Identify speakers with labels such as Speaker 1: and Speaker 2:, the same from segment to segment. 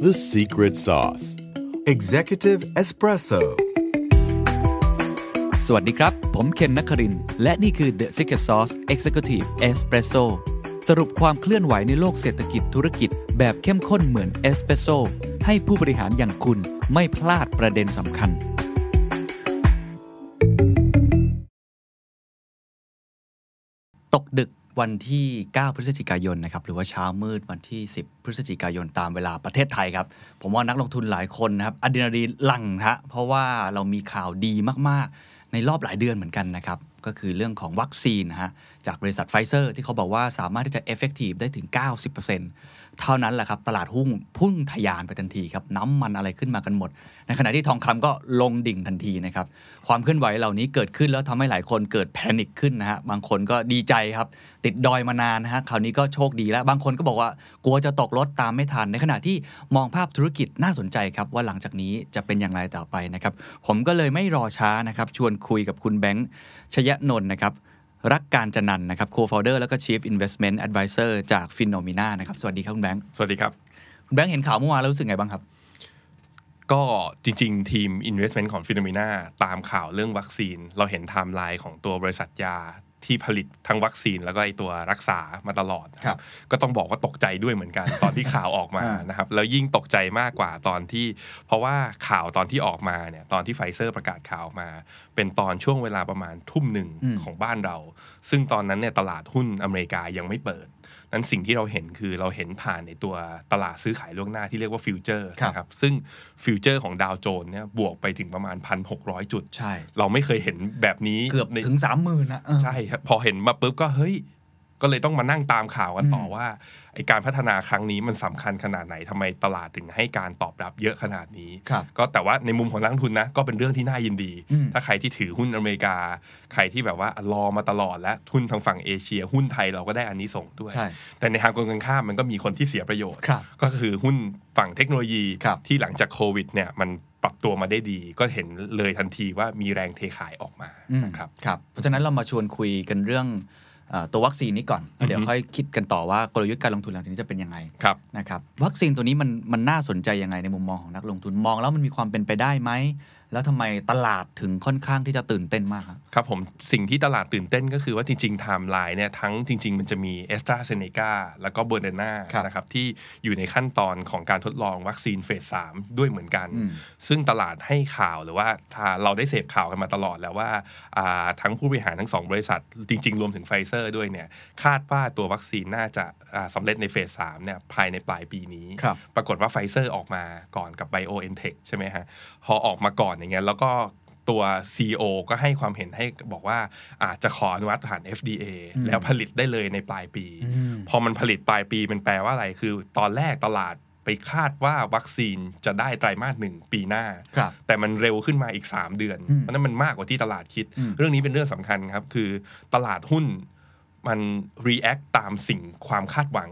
Speaker 1: The Secret Sauce Executive Espresso สวัสดีครับ ผมเคนนักครินและนี่คือ The Secret Sauce Executive Espresso สรุปความเคลื่อนไหวในโลกเศรษฐกิจธุรกิจ แบบเข้มข้นเหมือนเอสเปรสโซให้ผู้บริหารอย่างคุณไม่พลาดประเด็นสำคัญ ตกดึกวันที่ 9 พฤศจิกายนนะครับ หรือว่าเช้ามืดวันที่ 10 พฤศจิกายน ตามเวลาประเทศไทยครับ ผมว่านักลงทุนหลายคนนะครับอะดรีนาลีนหลั่งฮะเพราะว่าเรามีข่าวดีมากๆในรอบหลายเดือนเหมือนกันนะครับ ก็คือเรื่องของวัคซีนฮะจากบริษัทไฟเซอร์ที่เขาบอกว่าสามารถที่จะเอฟเฟกตีฟได้ถึง 90%เท่านั้นแหละครับ ตลาดหุ้นพุ่งทะยานไปทันทีครับ น้ำมันอะไรขึ้นมากันหมด ในขณะที่ทองคำก็ลงดิ่งทันทีนะครับ ความเคลื่อนไหวเหล่านี้เกิดขึ้นแล้วทำให้หลายคนเกิดแพนิคขึ้นนะฮะบางคนก็ดีใจครับ ติดดอยมานานนะฮะคราวนี้ก็โชคดีแล้ว บางคนก็บอกว่า กลัวจะตกรถตามไม่ทันในขณะที่มองภาพธุรกิจน่าสนใจครับ ว่าหลังจากนี้จะเป็นอย่างไรต่อไปนะครับผมก็เลยไม่รอช้านะครับ ชวนคุยกับคุณแบงค์ชยนนท์นะครับรักการจันนันนะครับโคฟาวเดอร์แล้วก็ชฟอินเวสเมนต์แอดไวเซอร์จากฟินโนม i นานะครับ สวัสดีครับ คุณแบงค์สวัสดีครับ คุณแบงค์เห็นข่าวเมื่อวานแล้วรู้สึกไงบ้างครับ ก็จริงๆทีม investment ของฟ
Speaker 2: ิโนมิน่าตามข่าวเรื่องวัคซีน เราเห็นไทม์ไลน์ของตัวบริษัทยาที่ผลิตทั้งวัคซีนแล้วก็ไอตัวรักษามาตลอดครับก็ต้องบอกว่าตกใจด้วยเหมือนกันตอนที่ข่าวออกมานะครับแล้วยิ่งตกใจมากกว่าตอนที่ เพราะว่าข่าวตอนที่ออกมาเนี่ยตอนที่ไฟเซอร์ประกาศข่าวมา เป็นตอนช่วงเวลาประมาณทุ่มหนึ่งของบ้านเรา ซึ่งตอนนั้นเนี่ยตลาดหุ้นอเมริกายังไม่เปิดนั้นสิ่งที่เราเห็นคือเราเห็นผ่านในตัวตลาดซื้อขายล่วงหน้าที่เรียกว่าฟิวเจอร์นะครับ ซึ่งฟิวเจอร์ของดาวโจนเนี่ยบวกไปถึงประมาณ 1,600 จุด ใช่ เราไม่เคยเห็นแบบนี้ เกือบถึง 3 0,000ื่นะ ใช่ครับพอเห็นมาปุ๊บก็เฮ้ย ก็เลยต้องมานั่งตามข่าวกันต่อว่าไอการพัฒนาครั้งนี้มันสำคัญขนาดไหนทำไมตลาดถึงให้การตอบรับเยอะขนาดนี้ก็แต่ว่าในมุมของนักงทุนนะ ก็เป็นเรื่องที่น่ายินดี ถ้าใครที่ถือหุ้นอเมริกา ใครที่แบบว่ารอมาตลอดและทุนทางฝั่งเอเชีย หุ้นไทยเราก็ได้อันนี้ส่งด้วย แต่ในทางตรงกันข้ามมันก็มีคนที่เสียประโยชน์ ก็คือหุ้นฝั่งเทคโนโลยี ที่หลังจากโควิดเนี่ยมันปรับตัวมาได้ดี ก็เห็น
Speaker 1: เลยทันทีว่ามีแรงเทขายออกมานะครับครับเพราะฉะนั้นเรามาชวนคุยกันเรื่องตัววัคซีนนี้ก่อน เดี๋ยวค่อยคิดกันต่อว่ากลยุทธ์การลงทุนหลังจากนี้จะเป็นยังไงนะครับ วัคซีนตัวนี้มันมันน่าสนใจยังไงในมุมมองของนักลงทุนมองแล้วมันมีความเป็นไปได้ไหมแล้วทำไมตลาดถึงค่อนข้างที่จะตื่นเต้นมากครับ
Speaker 2: ครับผม สิ่งที่ตลาดตื่นเต้นก็คือว่า จริงๆไทม์ไลน์เนี่ย ทั้งจริงๆมันจะมีเอสตราเซเนกาแล้วก็เบอร์เดนานะครับ ที่อยู่ในขั้นตอนของการทดลองวัคซีนเฟสสามด้วยเหมือนกัน ซึ่งตลาดให้ข่าวหรือว่าเราได้เสพข่าวกันมาตลอดแล้วว่า ทั้งผู้บริหารทั้งสองบริษัท จริง ๆ รวมถึงไฟเซอร์ด้วยเนี่ยคาดว่าตัววัคซีนน่าจะสำเร็จในเฟสสามเนี่ยภายในปลายปีนี้ ปรากฏว่าไฟเซอร์ออกมาก่อนกับไบโอเอ็นเทคใช่ไหมฮะพอออกมาก่อนย่างเงี้ยแล้วก็ตัว CEO ก็ให้ความเห็นให้บอกว่าอาจจะขออนุมัติผ่าน FDA แล้วผลิตได้เลยในปลายปี พอมันผลิตปลายปีมันแปลว่าอะไรคือ ตอนแรกตลาดไปคาดว่าวัคซีนจะได้ไตรมาสหนึ่งปีหน้า แต่มันเร็วขึ้นมาอีก 3 เดือน เพราะนั้นมันมากกว่าที่ตลาดคิด เรื่องนี้เป็นเรื่องสำคัญครับคือตลาดหุ้นมัน react ตามสิ่งความคาดหวัง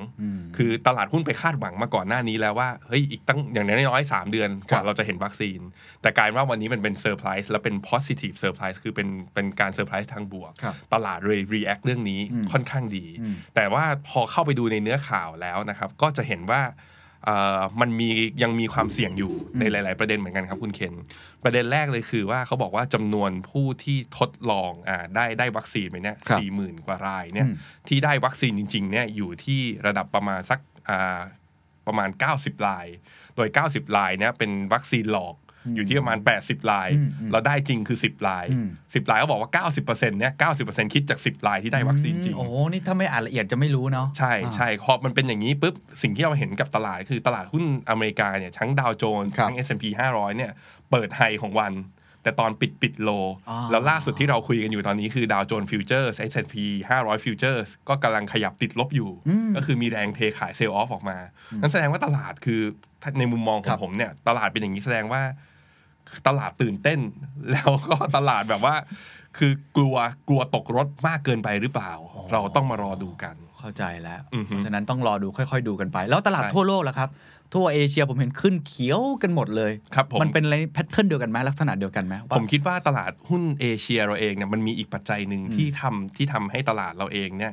Speaker 2: คือตลาดหุ้นไปคาดหวังมาก่อนหน้านี้แล้วว่าเฮ้ยอีกตั้งอย่างน้อยๆสามเดือน กว่าเราจะเห็นวัคซีน แต่กลายว่าวันนี้มันเป็นเซอร์ไพรส์และเป็น positive surprise คือเป็นเป็นการเซอร์ไพรส์ทางบวก ตลาดเลย react เรื่องนี้ค่อนข้างดี แต่ว่าพอเข้าไปดูในเนื้อข่าวแล้วนะครับ ก็จะเห็นว่ามันมี ยังมีความเสี่ยงอยู่ในหลาย ๆ ประเด็นเหมือนกันครับคุณเคนประเด็นแรกเลยคือว่าเขาบอกว่าจำนวนผู้ที่ทดลองอได้ได้วัคซีนไปเนี่ยสี่หมื่นกว่ารายเนี่ยที่ได้วัคซีนจริง ๆ เนี่ยอยู่ที่ระดับประมาณสักประมาณ 90 ลาย โดย 90 ลายเนี่ยเป็นวัคซีนหลอกอยู่ที่ประมาณ 80 ลาย เราได้จริงคือ 10 ลาย 10ลายเขาบอกว่า 90%เนี่ย 90%คิดจาก 10ลายที่ได้วัคซีนจริงโอ้โหนี่ถ้าไม่อ่านละเอียดจะไม่รู้เนาะใช่ใช่พอมันเป็นอย่างนี้ปุ๊บสิ่งที่เราเห็นกับตลาด คือตลาดหุ้นอเมริกาเนี่ยทั้งดาวโจนส์ทั้ง S&P 500เนี่ยเปิดไฮของวัน แต่ตอนปิดปิดโล แล้วล่าสุดที่เราคุยกันอยู่ตอนนี้คือดาวโจนส์ฟิวเจอร์ส S&P 500ฟิวเจอร์สก็กำลังขยับติดลบอยู่ก็คือมีแรงเทขายเซลล์ออฟออกมา นั่นแสดงว่าตลาดคือในมุมมองของผมเนี่ยตลาดเป็นอย่างนี้แสดงว่าตลาดตื่นเต้นแล้วก็ตลาดแบบว่า คือกลัวกลัวตกรถมากเกินไปหรือเปล่า
Speaker 1: เราต้องมารอดูกันเข้าใจแล้วเพราะฉะนั้นต้องรอดูค่อย ๆ ดูกันไป แล้วตลาดทั่วโลกล่ะครับ ทั่วเอเชียผมเห็นขึ้นเขียวกันหมดเลยครับมันเป็นอะไรแพทเทิร์นเดียวกันไหมลักษณะเดียวกันไหม
Speaker 2: ผมคิดว่าตลาดหุ้นเอเชียเราเองเนี่ยมันมีอีกปัจจัยหนึ่งที่ทำที่ทำให้ตลาดเราเองเนี่ย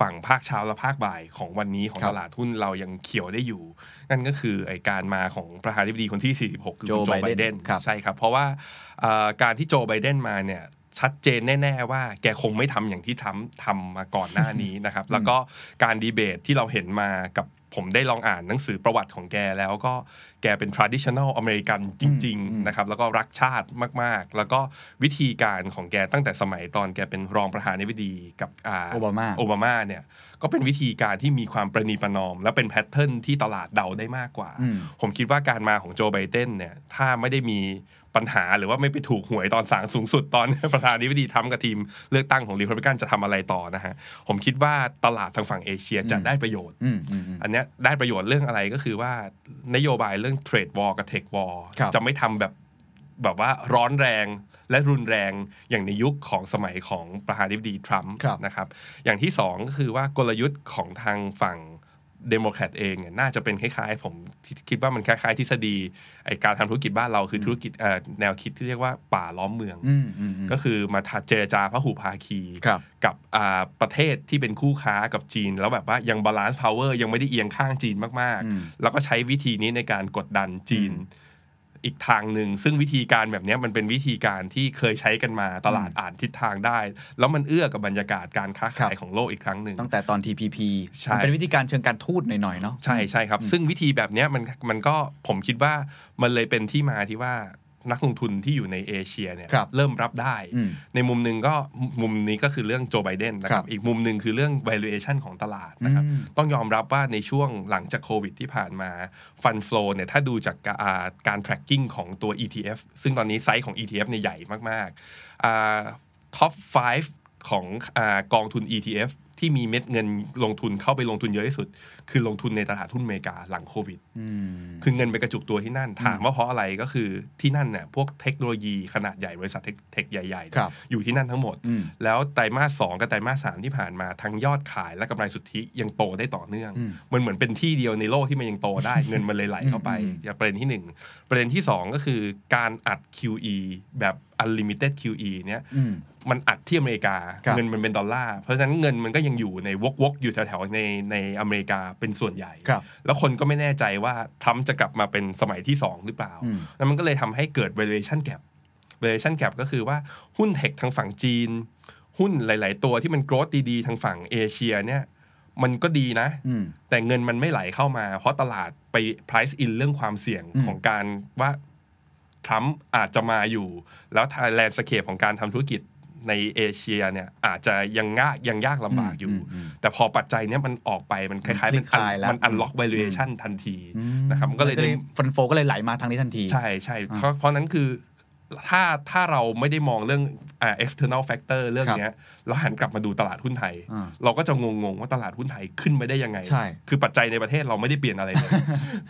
Speaker 2: ฝั่งภาคเช้าและภาคบ่ายของวันนี้ของตลาดหุ้นเรายังเขียวได้อยู่ นั่นก็คือไอการมาของ ประธานาธิบดีคนที่ 46 คือโจ ไบเดนใช่ครับ เพราะว่าการที่โจ ไบเดนมาเนี่ยชัดเจนแน่ ๆว่าแกคงไม่ทำอย่างที่ทำทำทำมาก่อนหน้านี้นะครับ แล้วก็การดีเบตที่เราเห็นมากับผมได้ลองอ่านหนังสือประวัติของแกแล้วก็แกเป็น traditional อเมริกันจริงๆ นะครับ แล้วก็รักชาติมากๆ แล้วก็วิธีการของแกตั้งแต่สมัยตอนแกเป็นรองประธานาธิบดีกับโอบามาโอบามาเนี่ยก็เป็นวิธีการที่มีความประนีประนอม และเป็นแพทเทิร์นที่ตลาดเดาได้มากกว่า ผมคิดว่าการมาของโจไบเดนเนี่ย ถ้าไม่ได้มีปัญหาหรือว่าไม่ไปถูกหวยตอนสางสูงสุดตอนประธานิวิดีทำกับทีมเลือกตั้งของรีพับลิกันจะทำอะไรต่อนะฮะ ผมคิดว่าตลาดทางฝั่งเอเชียจะได้ประโยชน์ อันนี้ได้ประโยชน์เรื่องอะไรก็คือว่านโยบายเรื่องเทรดวอลกับเทควอลจะไม่ทำแบบแบบว่าร้อนแรงและรุนแรงอย่างในยุคของสมัยของประธานาธิบดีทรัมป์นะครับอย่างที่สองก็คือว่ากลยุทธ์ของทางฝั่งเดโมแครตเองเนี่ยน่าจะเป็นคล้าย ๆ ผมคิดว่ามันคล้ายๆ ทฤษฎีไอการทำธุรกิจบ้านเราคือธุรกิจแนวคิดที่เรียกว่าป่าล้อมเมือง ก็คือมาัดเจรจาพระหูภาคี กับประเทศที่เป็นคู่ค้ากับจีน แล้วแบบว่า ยังบาลานซ์พาวเวอร์ยังไม่ได้เอียงข้างจีนมากๆ แล้วก็ใช้วิธีนี้ในการกดดันจีนอีกทางหนึ่งซึ่งวิธีการแบบนี้มันเป็นวิธีการที่เคยใช้กันมาตลาดอ่านทิศทางได้ แล้วมันเอื้อกับบรรยากาศการค้าขายของโลกอีกครั้งหนึ่งตั้งแต่ตอน TPP ใช่เป็นวิธีการเชิงการทูตหน่อยๆเนาะใช่ใช่ครับซึ่งวิธีแบบนี้มันมันก็ผมคิดว่ามันเลยเป็นที่มาที่ว่านักลงทุนที่อยู่ในเอเชียเนี่ยรเริ่มรับได้ในมุมหนึ่งก็มุมนี้ก็คือเรื่องโจไบเดนนะครับอีกมุมหนึ่งคือเรื่อง valuation ของตลาดนะครับต้องยอมรับว่าในช่วงหลังจากโควิดที่ผ่านมาฟันฟล์เนี่ยถ้าดูจากการ tracking ของตัว ETF ซึ่งตอนนี้ไซส์ของ ETF เนี่ยใหญ่มากๆท็อป 5 ของอกองทุน ETF ที่มีเม็ดเงินลงทุนเข้าไปลงทุนเยอะที่สุดคือลงทุนในตลาดทุนอเมริกาหลังโควิดคือเงินไปกระจุกตัวที่นั่น ถามว่าเพราะอะไรก็คือที่นั่นเนี่ยพวกเทคโนโลยีขนาดใหญ่บริษัทเทคใหญ่ๆ อยู่ที่นั่นทั้งหมด แล้ว ไตรมาสสกับไตรมาสสที่ผ่านมาทั้งยอดขายและกำไรสุทธิยังโตได้ต่อเนื่อง มันเหมือนเป็นที่เดียวในโลกที่มันยังโตได้ เงินมันเลยไหลเข้าไปอย่างประเด็นที่ 1 ประเด็นที่ 2 ก็คือการอัด QE แบบ unlimited QE เนี่ยมันอัดที่อเมริกาเงินมันเป็นดอลลาร์เพราะฉะนั้นเงินมันก็ยังอยู่ในวกวกอยู่แถวๆในในอเมริกาเป็นส่วนใหญ่ แล้วคนก็ไม่แน่ใจว่า ทรัมป์จะกลับมาเป็นสมัยที่ 2 หรือเปล่า แล้วมันก็เลยทำให้เกิด valuation gap valuation gap ก็คือว่าหุ้นเทคทางฝั่งจีน หุ้นหลาย ๆ ตัวที่มันโกรดดีๆ ทางฝั่งเอเชียเนี่ย มันก็ดีนะ แต่เงินมันไม่ไหลเข้ามา เพราะตลาดไป price in เรื่องความเสี่ยงของการว่า ทรัมป์อาจจะมาอยู่ แล้วแลนด์สเคปของการทำธุรกิจในเอเชียเนี่ย อาจจะยังง่ายยังยากลำบากอยู่ แต่พอปัจจัยเนี้ยมันออกไปมันคล้ายๆมันมันอันล็อกไวลูเอชันทันที นะครับ มันก็เลยฟันโฟก็เลยไหลมาทางนี้ทันที ใช่ใช่เพราะนั้นคือถ้าถ้าเราไม่ได้มองเรื่อง external factor เรื่องนี้เราหันกลับมาดูตลาดหุ้นไทย เราก็จะงงๆว่าตลาดหุ้นไทยขึ้นไปได้ยังไง คือปัจจัยในประเทศเราไม่ได้เปลี่ยนอะไรเลย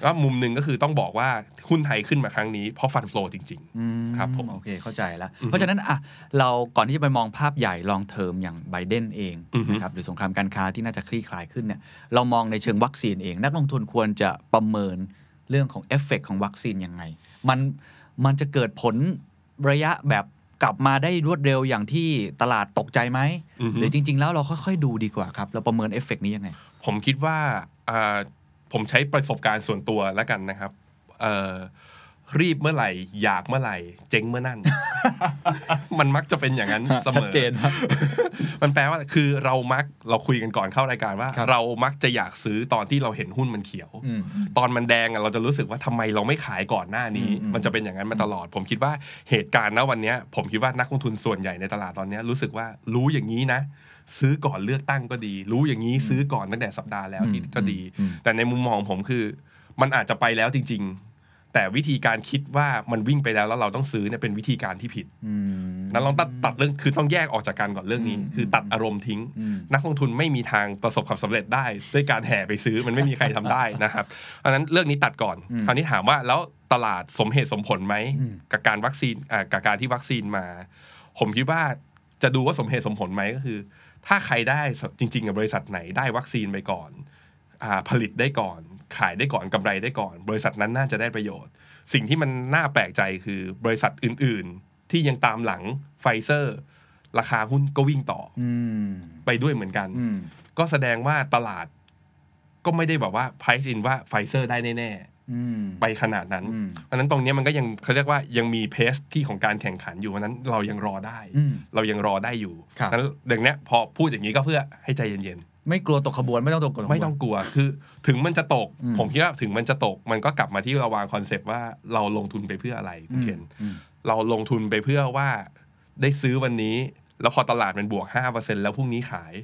Speaker 1: ก็มุมหนึ่งก็คือต้องบอกว่าหุ้นไทยขึ้นมาครั้งนี้เพราะฟันโฟลจริงๆครับผม โอเคเข้าใจแล้วเพราะฉะนั้นอ่ะเรา ก่อนที่จะไปมองภาพใหญ่ลองเทอมอย่างไบเดนเองนะครับ หรือสงครามการค้าที่น่าจะคลี่คลายขึ้นเนี่ย เรามองในเชิงวัคซีนเอง นักลงทุนควรจะประเมินเรื่องของเอฟเฟกของวัคซีนยังไง มันมันจะเกิดผลระยะแบบกลับมาได้รวดเร็วอย่างที่ตลาดตกใจไหมหรือจริง ๆแล้วเราค่อย ๆ ดูดีกว่าครับ เราประเมินเอฟเฟกนี้ยังไง ผมคิดว่าผมใช้ประสบการณ์ส่วนต
Speaker 2: ัวแล้วกันนะครับรีบเมื่อไหร่อยากเมื่อไหร่เจ๊งเมื่อนั่น มันมักจะเป็นอย่างนั้นเสมอชัดเจนมันแปลว่าคือเรามักเราคุยกันก่อนเข้ารายการ ว่าเรามักจะอยากซื้อตอนที่เราเห็นหุ้นมันเขียวตอนมันแดงเราจะรู้สึกว่าทำไมเราไม่ขายก่อนหน้านี้ มันจะเป็นอย่างนั้นมาตลอด ผมคิดว่าเหตุการณ์ณวันนี้ผมคิดว่านักลงทุนส่วนใหญ่ในตลาดตอนนี้ รู้สึกว่ารู้อย่างนี้นะ ซื้อก่อนเลือกตั้งก็ดี รู้อย่างนี้ซื้อก่อนตั้งแต่สัปดาห์แล้วก็ดี แต่ในมุมมองผมคือ มันอาจจะไปแล้วจริงแต่วิธีการคิดว่ามันวิ่งไปแล้วแล้วเราต้องซื้อเนี่ยเป็นวิธีการที่ผิดนั้นลองตัดตัดเรื่องคือต้องแยกออกจากกันก่อนเรื่องนี้ คือ ตัดอารมณ์ทิ้ง นักลงทุนไม่มีทางประสบความสำเร็จได้ด้วยการแห่ไปซื้อมันไม่มีใครทำได้นะครับเพราะนั้นเรื่องนี้ตัดก่อนคราวนี้ถามว่าแล้วตลาดสมเหตุสมผลไหมกับการวัคซีนกับการที่วัคซีนมา ผมคิดว่าจะดูว่าสมเหตุสมผลไหมก็คือ ถ้าใครได้จริงๆกับบริษัทไหนได้วัคซีนไปก่อนอผลิตได้ก่อนขายได้ก่อนกำไรได้ก่อน บริษัทนั้นน่าจะได้ประโยชน์ สิ่งที่มันน่าแปลกใจคือบริษัทอื่นๆ ที่ยังตามหลังไฟเซอร์ ราคาหุ้นก็วิ่งต่ออไปด้วยเหมือนกันก็แสดงว่าตลาดก็ไม่ได้แบบว่า price in ว่าไฟเซอร์ได้แน่ๆไปขนาดนั้นเพราะนั้นตรงนี้มันก็ยังเขาเรียกว่ายังมีเพสที่ของการแข่งขันอยู่เพราะนั้นเรายังรอได้เรายังรอได้อยู่นั้นดังนี้พอพูดอย่างนี้ก็เพื่อให้ใจเย็นๆ
Speaker 1: ไม่กลัวตกขบวนไม่ต้องตกไม่ต้องกลัว คือ
Speaker 2: ถึงมันจะตก ผมคิดว่าถึงมันจะตก มันก็กลับมาที่เราวางคอนเซปต์ว่าเราลงทุนไปเพื่ออะไรคุณเคนเราลงทุนไปเพื่อว่าได้ซื้อวันนี้แล้วพอตลาดมันบวกห้าเปอร์เซ็นแล้วพรุ่งนี้ขาย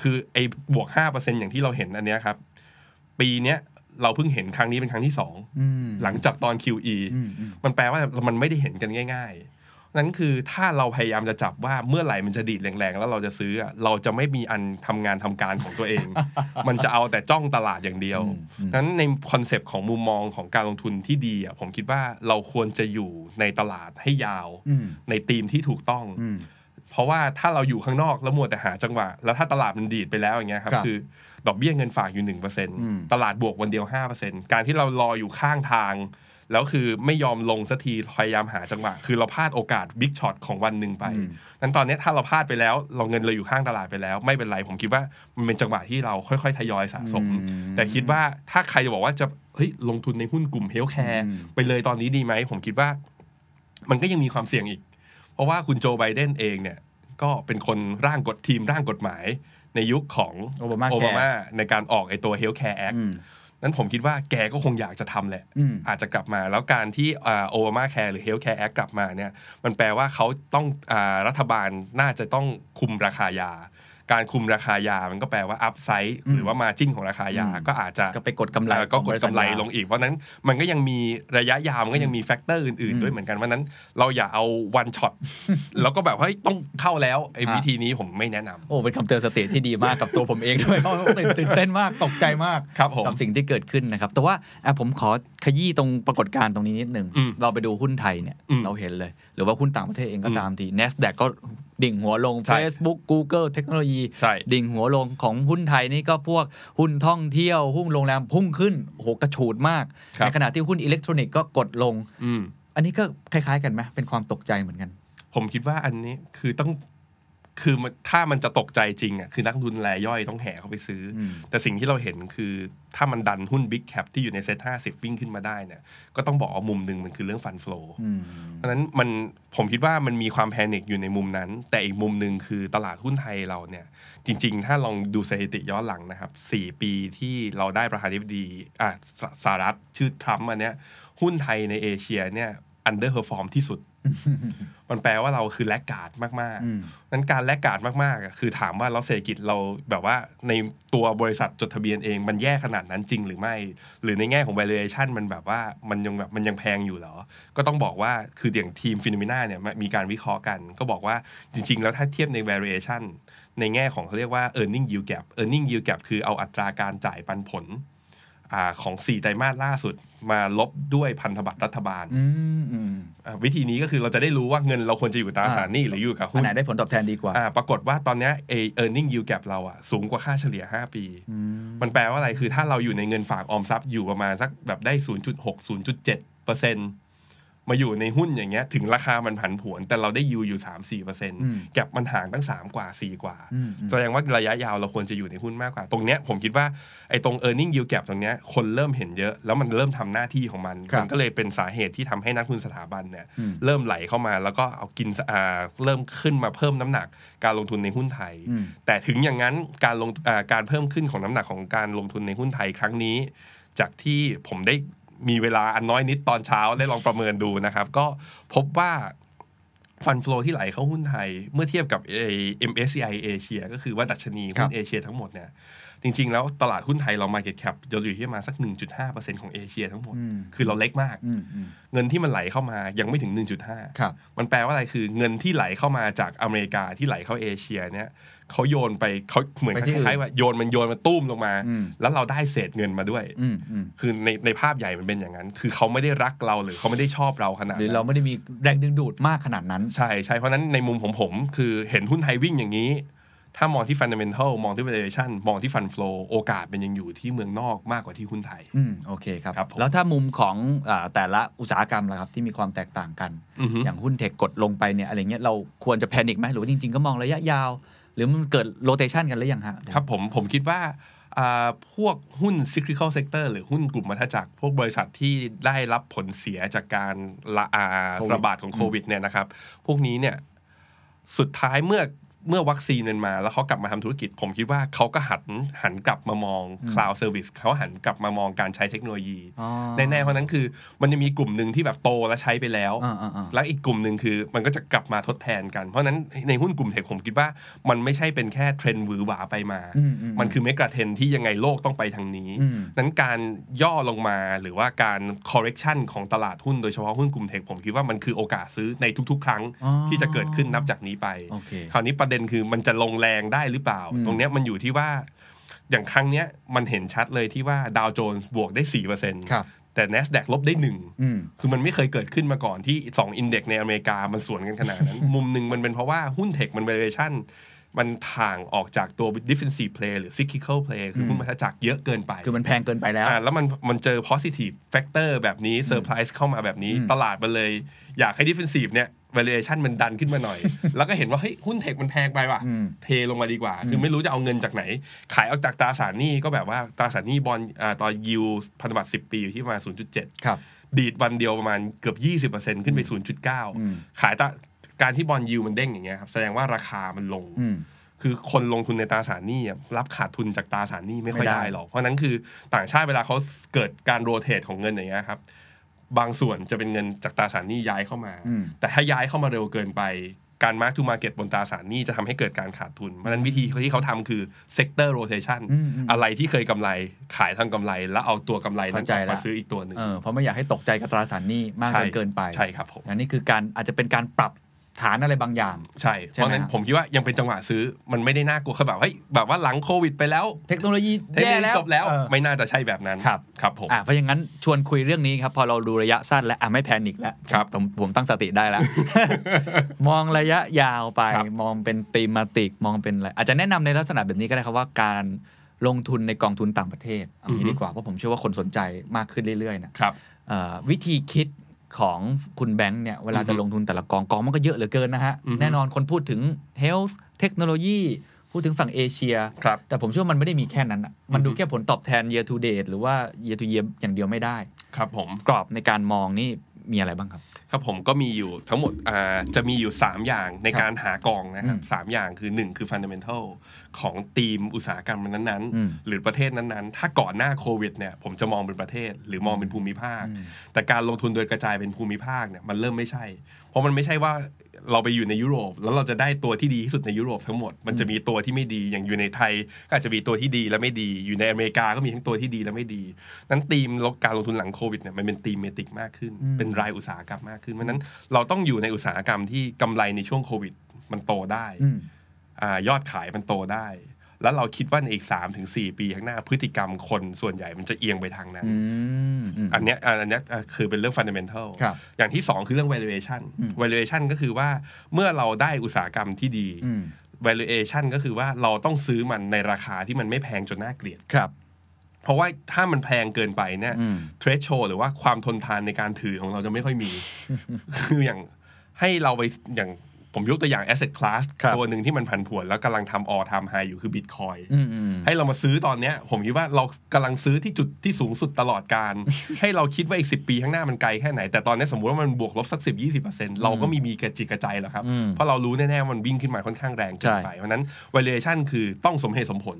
Speaker 2: คือไอ้บวกห้าเปอร์เซ็นอย่างที่เราเห็นอันเนี้ยครับ ปีเนี้ยเราเพิ่งเห็นครั้งนี้เป็นครั้งที่สองหลังจากตอน QE มอมันแปลว่ามันไม่ได้เห็นกันง่ายนั้นคือถ้าเราพยายามจะจับว่าเมื่อไหร่มันจะดีดแรงๆแล้วเราจะซื้อเราจะไม่มีอันทำงานทำการของตัวเอง มันจะเอาแต่จ้องตลาดอย่างเดียวนั้นในคอนเซปต์ของมุมมองของการลงทุนที่ดีอ่ะผมคิดว่าเราควรจะอยู่ในตลาดให้ยาวในธีมที่ถูกต้องเพราะว่าถ้าเราอยู่ข้างนอกแล้วมัวแต่หาจังหวะแล้วถ้าตลาดมันดีดไปแล้วอย่างเงี้ยครับคือ ดอกเบี้ยเงินฝากอยู่หนึ่งเเปอร์ซ็นตลาดบวกวันเดียวห้าเเปอร์ซ็นการที่เรารออยู่ข้างทางแล้วคือไม่ยอมลงสักทีพยายามหาจังหวะ คือเราพลาดโอกาสบิ๊กช็อตของวันหนึ่งไป นั้นตอนนี้ถ้าเราพลาดไปแล้ว เราเงินเราอยู่ข้างตลาดไปแล้วไม่เป็นไร ผมคิดว่า มันเป็นจังหวะที่เราค่อยๆ ทยอยสะสม แต่คิดว่าถ้าใครจะบอกว่าจะเฮ้ยลงทุนในหุ้นกลุ่มเฮลท์แคร์ไปเลยตอนนี้ดีไหม ผมคิดว่า มันก็ยังมีความเสี่ยงอีก เพราะว่าคุณโจไบเดนเองเนี่ย ก็เป็นคนร่างกฎทีมร่างกฎหมายในยุคของโอบามาในการออกไอตัวเฮลท์แคร์แ Act นั้นผมคิดว่าแกก็คงอยากจะทำแหละ อาจจะกลับมา แล้วการที่โอบามาแคร์หรือเฮลท์แคร์แอคกลับมาเนี่ย มันแปลว่าเขาต้องอรัฐบาลน่าจะต้องคุมราคายาการคุมราคายา มันก็แปลว่าอัพไซด์หรือว่ามาจิ้นของราคายา ก็อาจจะก็ไปกดกำไรก็กดกำไรลงอีกเพราะนั้นมันก็ยังมีระยะยาวมันก็ยังมี แฟกเตอร์อื่นๆ ด้วยเหมือนกัน เพราะนั้นเราอย่าเอา
Speaker 1: วันช็อต แล้วก็แบบเฮ้ยต้องเข้าแล้วไอ้วิธีนี้ผมไม่แนะนำโอ้เป็นคำเตือนสติที่ดีมากกับตัวผมเองด้วยเพราะตื่นเต้นมากตกใจมากกับสิ่งที่เกิดขึ้นนะครับแต่ว่าผมขอขยี้ตรงปรากฏการณ์ตรงนี้นิดนึงเราไปดูหุ้นไทยเนี่ยเราเห็นเลยหรือว่าหุ้นต่างประเทศเองก็ตามที NASDAQ ก็ดิ่งหัวลง Facebook Google เทคโนโลยีดิ่งหัวลงของหุ้นไทยนี่ก็พวกหุ้นท่องเที่ยวหุ้นโรงแรมพุ่งขึ้นโหกระฉูดมาก ในขณะที่หุ้นอิเล็กทรอนิกส์ก็กดลงอันนี้ก็คล้ายๆกันไหมเป็นความตกใจ
Speaker 2: เหมือนกัน ผมคิดว่าอันนี้คือต้องคือถ้ามันจะตกใจจริงอ่ะ คือนักทุนรายย่อยต้องแห่เข้าไปซื้อ แต่สิ่งที่เราเห็นคือถ้ามันดันหุ้นบิ๊กแคปที่อยู่ในเซ็ตห้าสิบวิ่งขึ้นมาได้เนี่ยก็ต้องบอกอมุมหนึ่งมันคือเรื่องฟันฟลูเพราะนั้นมันผมคิดว่ามันมีความแพนิคอยู่ในมุมนั้น แต่อีกมุมหนึ่งคือตลาดหุ้นไทยเราเนี่ย จริงๆ ถ้าลองดูสถิติย้อนหลังนะครับสี่ปีที่เราได้ประธานาธิบดีอ่ะสหรัฐชื่อทรัมป์อันเนี้ย หุ้นไทยในเอเชียเนี่ยันเดอร์เพอร์ฟอร์มที่สุด มันแปลว่าเราคือแลกการ์ดมาก ๆ นั้นการแลกการ์ดมากๆคือถามว่าเราเศรษฐกิจเราแบบว่าในตัวบริษัทจดทะเบียนเอง มันแย่ขนาดนั้นจริงหรือไม่ หรือในแง่ของ valuation มันแบบว่ามันยังแบบมันยังแพงอยู่เหรอ ก็ต้องบอกว่าคืออย่างทีมฟิโนเมนาเนี่ยมีการวิเคราะห์กันก็บอกว่าจริง ๆ แล้วถ้าเทียบใน valuation ในแง่ของเขาเรียกว่า earning yield gap earning yield gap คือเอาอัตราการจ่ายปันผลอของสี่ไตรมาสล่าสุดมาลบด้วยพันธบัตรรัฐบาล วิธีนี้ก็คือเราจะได้รู้ว่าเงินเราควรจะอยู่ตราสารหนี้หรืออยู่กับหุ้นไหนได้ผลตอบแทนดีกว่า ปรากฏว่าตอนนี้เอเออร์เน็งยูแกรเราอ่ะสูงกว่าค่าเฉลี่ย 5 ปี มันแปลว่าอะไรคือถ้าเราอยู่ในเงินฝากออมทรัพย์อยู่ประมาณสักแบบได้0.6 0.7เปอร์เซ็นต์มาอยู่ในหุ้นอย่างเงี้ยถึงราคามันผันผวนแต่เราได้ยูอยู่สามสี่เปอร์เซ็นต์กับมันห่างตั้งสามกว่าสี่กว่า แสดงว่าระยะยาวเราควรจะอยู่ในหุ้นมากกว่า ตรงเนี้ยผมคิดว่าไอ้ตรง e a r n i n g y ย e l d ก็บตรงเนี้ยคนเริ่มเห็นเยอะแล้วมันเริ่มทำหน้าที่ของมันมันก็เลยเป็นสาเหตุที่ทำให้นักทุนสถาบันเนี่ยเริ่มไหลเข้ามา แล้วก็เอากินเริ่มขึ้นมาเพิ่มน้ำหนัก การลงทุนในหุ้นไทย แต่ถึงอย่างนั้นการลงการเพิ่มขึ้นของน้ำหนักของการลงทุนในหุ้นไทยครั้งนี้ จากที่ผมได้มีเวลาอันน้อยนิดตอนเช้าได้ลองประเมินดูนะครับ ก็พบว่าฟันฟลอที่ไหลเข้าหุ้นไทย เมื่อเทียบกับ MSCI เอเชียก็คือว่าดัชนีหุ้นเอเชียทั้งหมดเนี่ยจริง ๆ แล้วตลาดหุ้นไทยเรา Market Cap จะอยู่ที่มาสัก 1.5%ของเอเชียทั้งหมด คือเราเล็กมาก เงินที่มันไหลเข้ามายังไม่ถึง 1.5มันแปลว่าอะไรคือเงินที่ไหลเข้ามาจากอเมริกาที่ไหลเข้าเอเชียเนี่ยเขาโยนไปเขาเหมือนคล้ายๆว่าโยนมันโยนมันตุ้มลงมา แล้วเราได้เศษเงินมาด้วย คือในในภาพใหญ่มันเป็นอย่างนั้น คือเขาไม่ได้รักเราหรือเขาไม่ได้ชอบเราขนาดหรือเราไม่ได้มี
Speaker 1: แรงดึงดูดมาก
Speaker 2: ขนาดนั้น ใช่ใช่เพราะนั้นในมุมของผมคือเห็นหุ้นไทยวิ่งอย่างนี้ ถ้ามองที่ฟันเดเมนทัลมองที่ valuation มองที่ฟันฟลูโอกาสเป็นยังอยู่ที่เมืองนอกมากกว่าที่หุ้นไทยอืมโอเคครับร
Speaker 1: บแล้วถ้ามุมของอแต่ละอุตสาหกรรมล่ะครับที่มีความแตกต่างกัน อย่างหุ้นเทคกดลงไปเนี่ยอะไรเงี้ยเราควรจะแพนิคไหมหรือว่าจริงๆก็มองระยะยาวหรือมันเกิดโรเตชันกันหรือยังฮะ ครับ ผม ผมคิดว่าพวกหุ้น cyclical sector หรือหุ้นกลุ่มมัธจักร
Speaker 2: พวกบริษัทที่ได้รับผลเสียจากการระอาระบาดของโควิดเนี่ยนะครับ พวกนี้เนี่ย สุดท้ายเมื่อเมื่อวัคซีนมันมา แล้วเขากลับมาทำธุรกิจผมคิดว่าเขาก็หันหันกลับมามอง cloud service เขาหันกลับมามองการใช้เทคโนโลยี แน่ ๆเพราะนั้นคือมันจะมีกลุ่มหนึ่งที่แบบโตและใช้ไปแล้ว แล้ว อีกกลุ่มหนึ่งคือมันก็จะกลับมาทดแทนกันเพราะนั้นในหุ้นกลุ่มเทคผมคิดว่ามันไม่ใช่เป็นแค่เทรนด์หวือหวาไปมา มันคือเมกะเทรนที่ยังไงโลกต้องไปทางนี้นั้นการย่อลงมาหรือว่าการคอร์เรคชันของตลาดหุ้นโดยเฉพาะหุ้นกลุ่มเทคผมคิดว่ามันคือโอกาสซื้อในทุก ๆ ครั้งที่จะเกิดขึ้นนับจากนี้ไปคราวนี้เด็นคือมันจะลงแรงได้หรือเปล่า ตรงเนี้ยมันอยู่ที่ว่า อย่างครั้งเนี้ยมันเห็นชัดเลยที่ว่าดาวโจนส์บวกได้สี่เปอร์เซ็นต์แต่ NASDAQ ลบได้หนึ่งคือมันไม่เคยเกิดขึ้นมาก่อนที่สองอินเด็กในอเมริกามันสวนกันขนาดนั้น มุมหนึ่งมันเป็นเพราะว่าหุ้นเทคมันเวอร์ชันมันถ่างออกจากตัว defensive play หรือ cyclical play คือมุนมาจากเยอะเกินไป คือมันแพงเกินไปแล้วแล้วมันมันเจอ positive factor แบบนี้ surprise เข้ามาแบบนี้ตลาดมันเลย อยากให้ defensive เนี่ย valuation มันดันขึ้นมาหน่อย แล้วก็เห็นว่าเฮ้ยหุ้นเทคมันแพงไปว่ะเทลงมาดีกว่า คือไม่รู้จะเอาเงินจากไหน ขายออกจากตราสารหนี้ก็แบบว่าตราสารหนี้บอลต่อยิวพันธบัตร10 ปีอยู่ที่ประมาณ0.7 ครับ ดีดวันเดียวประมาณเกือบ 20%ขึ้นไป 0.9ขายตาการที่บอลยิวมันเด้งอย่างเงี้ยครับ แสดงว่าราคามันลง คือคนลงทุนในตราสารหนี้รับขาดทุนจากตราสารหนี้ไม่ค่อยได้หรอกเพราะนั้นคือต่างชาติเวลาเขาเกิดการโรเตทของเงินอย่างเงี้ยครับบางส่วนจะเป็นเงินจากตราสารหนี้ย้ายเข้ามา แต่ถ้าย้ายเข้ามาเร็วเกินไป การมาร์กทูมาเก็ตบนตราสารหนี้จะทำให้เกิดการขาดทุน เพราะนั้นวิธีที่เขาทำคือเซกเตอร์โรเทชันอะไรที่เคยกำไรขายทั้งกำไร แล้วเอาตัวกำไรนั้นมาซื้ออีกตัวหนึ่งเพราะไม่อยากให้ตกใจกับตราสารหนี้มากเกินไปใช่ครับผมอันนี้คือการอาจจะเป็นการปรับฐานอะไรบางอย่างใช่เพราะนั้นผมคิดว่ายังเป็นจังหวะซื้อมันไม่ได้น่ากลัวขแบบเฮ้ยแบบว่าหลังโควิดไปแล้ว เทคโนโลยีแย่แล้วจบแล้ว
Speaker 1: ไม่น่าจะใช่แบบนั้น ครับครับผมเพราะอย่างนั้นชวนคุยเรื่องนี้ครับ พอเราดูระยะสั้น และไม่แพนิคแล้วครับผมตั้งสติได้แล้ว มองระยะยาวไปมองเป็นตีมาติกมองเป็นอะไรอาจจะแนะนำในลักษณะแบบนี้ ก็ได้ครับว่าการลงทุนในกองทุนต่างประเทศอันนี้ดีกว่าเพราะผมเชื่อว่าคนสนใจมากขึ้นเรื่อยๆนะครับวิธีคิดของคุณแบงค์เนี่ย เวลาจะลงทุนแต่ละกองกองมันก็เยอะเหลือเกินนะฮะ แน่นอนคนพูดถึงเฮลส์เทคโนโลยีพูดถึงฝั่งเอเชีย แต่ผมเชื่อมันไม่ได้มีแค่นั้นะมันดูแค่ผลตอบแทน year to date หรือว่า year to year อย่างเดียวไม่ได้ ครับผมกรอบในการมองนี่มีอะไรบ้างครับ ครับผมก็มีอยู่ทั้งหมดจ
Speaker 2: ะมีอยู่ 3 อย่างในการหากองนะครับสอย่างคือ1คือ fundamental ของทีมอุตสาหกรรมนั้นๆ หรือประเทศนั้นๆถ้าก่อนหน้าโควิดเนี่ยผมจะมองเป็นประเทศหรือมองเป็นภูมิภาค แต่การลงทุนโดยกระจายเป็นภูมิภาคเนี่ยมันเริ่มไม่ใช่ เพราะมันไม่ใช่ว่าเราไปอยู่ในยุโรป แล้วเราจะได้ตัวที่ดีที่สุดในยุโรปทั้งหมดมันจะมีตัวที่ไม่ดีอย่างอยู่ในไทย ก็อาจจะมีตัวที่ดีและไม่ดี อยู่ในอเมริกาก็มีทั้งตัวที่ดีและไม่ดีนั้นธีมการลงทุนหลังโควิดเนี่ยมันเป็นธีมเมติกมากขึ้นเป็นรายอุตสาหกรรมมากขึ้นเพราะนั้นเราต้องอยู่ในอุตสาหกรรมที่กำไรในช่วงโควิดมันโตได้อยอดขายมันโตได้ แล้วเราคิดว่าในอีกสสามถึงี่ปีข้างหน้าพฤติกรรมคนส่วนใหญ่มันจะเอียงไปทางนั้น อันนี้อันนี้คือเป็นเรื่อง fundamental อย่างที่สองคือเรื่อง valuation valuation ก็คือว่าเมื่อเราได้อุตสาหกรรมที่ดี valuation ก็คือว่าเราต้องซื้อมันในราคาที่มันไม่แพงจนน่าเกลียดครับ เพราะว่าถ้ามันแพงเกินไปเนี่ย threshold หรือว่าความทนทานในการถือของเราจะไม่ค่อยมี คืออย่างให้เราไปอย่างผมยกตัวอย่าง asset class ตัวหนึ่งที่มันผันผวน แล้วกำลังทำออทำไฮอยู่คือ bitcoin ให้เรามาซื้อตอนเนี้ย ผมคิดว่าเรากำลังซื้อที่จุดที่สูงสุดตลอดการ ให้เราคิดว่าอีก 10 ปีข้างหน้ามันไกลแค่ไหนแต่ตอนนี้สมมติว่ามันบวกลบสัก 10 20 เราก็มีมีกระจิกกระใจแล้วครับ เพราะเรารู้แน่ๆมันวิ่งขึ้นมาค่อนข้างแรงเกินไปเพราะนั้น valuation คือต้องสมเหตุสมผล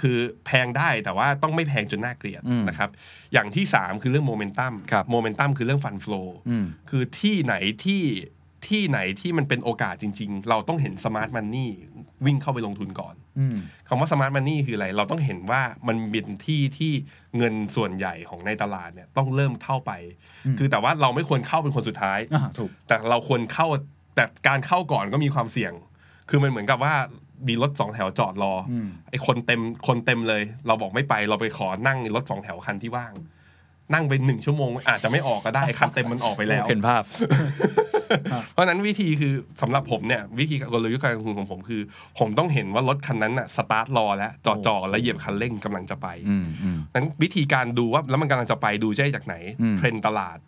Speaker 2: คือแพงได้แต่ว่าต้องไม่แพงจนน่าเกลียดนะครับอย่างที่3คือเรื่องโมเมนตัมโมเมนตัมคือเรื่องฟันฟลูคือที่ไหนที่ที่ไหนที่มันเป็นโอกาสจริงๆ เราต้องเห็นสมาร์ทมันนี่วิ่งเข้าไปลงทุนก่อนคำว่าสมาร์ทมันนี่คืออะไร เราต้องเห็นว่ามันเป็นที่ที่เงินส่วนใหญ่ของในตลาดเนี่ยต้องเริ่มเข้าไป คือแต่ว่าเราไม่ควรเข้าเป็นคนสุดท้ายถูกแต่เราควรเข้า แต่การเข้าก่อนก็มีความเสี่ยง คือมันเหมือนกับว่ามีรถสองแถวจอดรอ ไอ้คนเต็ม คนเต็มเลย เราบอกไม่ไป เราไปขอนั่งรถสองแถวคันที่ว่างนั่งไปหนึ่งชั่วโมง อาจจะไม่ออกก็ได้คันเต็มมันออกไปแล้วเห็นภาพ เพราะนั้นวิธีคือสำหรับผมเนี่ย วิธีกลยุทธ์การลงทุนของผมคือ ผมต้องเห็นว่ารถคันนั้นอะสตาร์ทรอแล้วจอจอแล้วเหยียบคันเร่งกำลังจะไปนั้นวิธีการดูว่า แล้วมันกำลังจะไปดูใช่จากไหน เทรนตลาด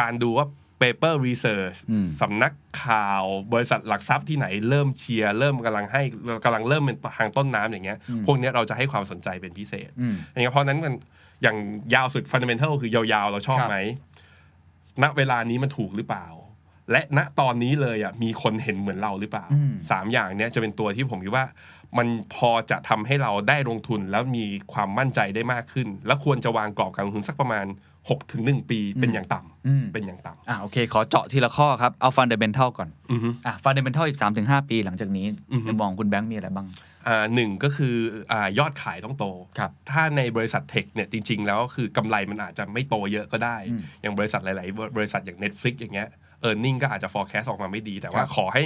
Speaker 2: การดูว่า paper research สำนักข่าว บริษัทหลักทรัพย์ที่ไหนเริ่มเชียร์เริ่มกำลังให้กำลังเริ่มเป็นทางต้นน้ำอย่างเงี้ยพวกนี้เราจะให้ความสนใจเป็นพิเศษอย่างเงี้ยเพราะนั้นอย่างยาวสุดฟันเดเมนทัลคือยาวๆเราชอบไหมณเวลานี้มันถูกหรือเปล่า และณตอนนี้เลยอ่ะมีคนเห็นเหมือนเราหรือเปล่าสามอย่างเนี้ยจะเป็นตัวที่ผมคิดว่ามันพอจะทำให้เราได้ลงทุนแล้วมีความมั่นใจได้มากขึ้น และควรจะวางกรอบการลงทุนสักประมาณ6ถึงหปีเป็นอย่างต่ำเ
Speaker 1: ป็นอย่างต่ำอ่าโอเค ขอเจาะทีละข้อครับ เอาฟันเดเมนทัลก่อนอ่าฟันเดเมนทัลอีก3ถึงหปี หลังจากนี้ในมองคุณแบงค์มีอะไรบ้างหนึ่งก็คือ
Speaker 2: อยอดขายต้องโต ถ้าในบริษัทเทคเนี่ย จริงๆ แล้วคือกำไรมันอาจจะไม่โตเยอะก็ได้ อย่างบริษัทหลายๆ บริษัทอย่าง Netflix อย่างเงี้ยเออร์เน็งก็อาจจะ forecast ออกมาไม่ดีแต่ว่าขอให้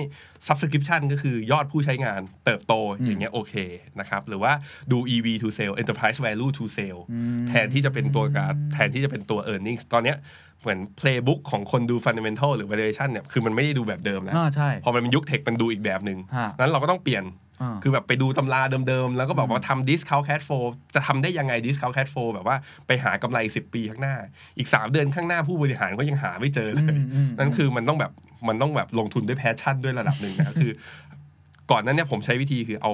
Speaker 2: subscription ก็คือยอดผู้ใช้งานเติบโตอย่างเงี้ยโอเคนะครับ หรือว่าดู EV to sale enterprise value to sale แทนที่จะเป็นตัวการแทนที่จะเป็นตัว e a r n i n g ตอนเนี้ยเหมือน playbook ของคนดู fundamental หรือ valuation เนี่ยคือมันไม่ได้ดูแบบเดิมแล้วพอมันเป็นยุคเทคมันดูอีกแบบหนึ่งนั้นเราก็ต้องเปลี่ยนคือแบบไปดูตำราเดิมๆ แล้วก็บอกว่าทำดิสคาวแคทโฟ จะทำได้ยังไงดิสคาวแคทโฟแบบว่าไปหากำไร 10 ปีข้างหน้า อีก 3 เดือนข้างหน้าผู้บริหารก็ยังหาไม่เจอเลยนั่นคือมันต้องแบบ มันต้องแบบลงทุนด้วยแพชชั่นด้วยระดับหนึ่งนะคือ ก่อนนั้นเนี่ยผมใช้วิธีคือเอา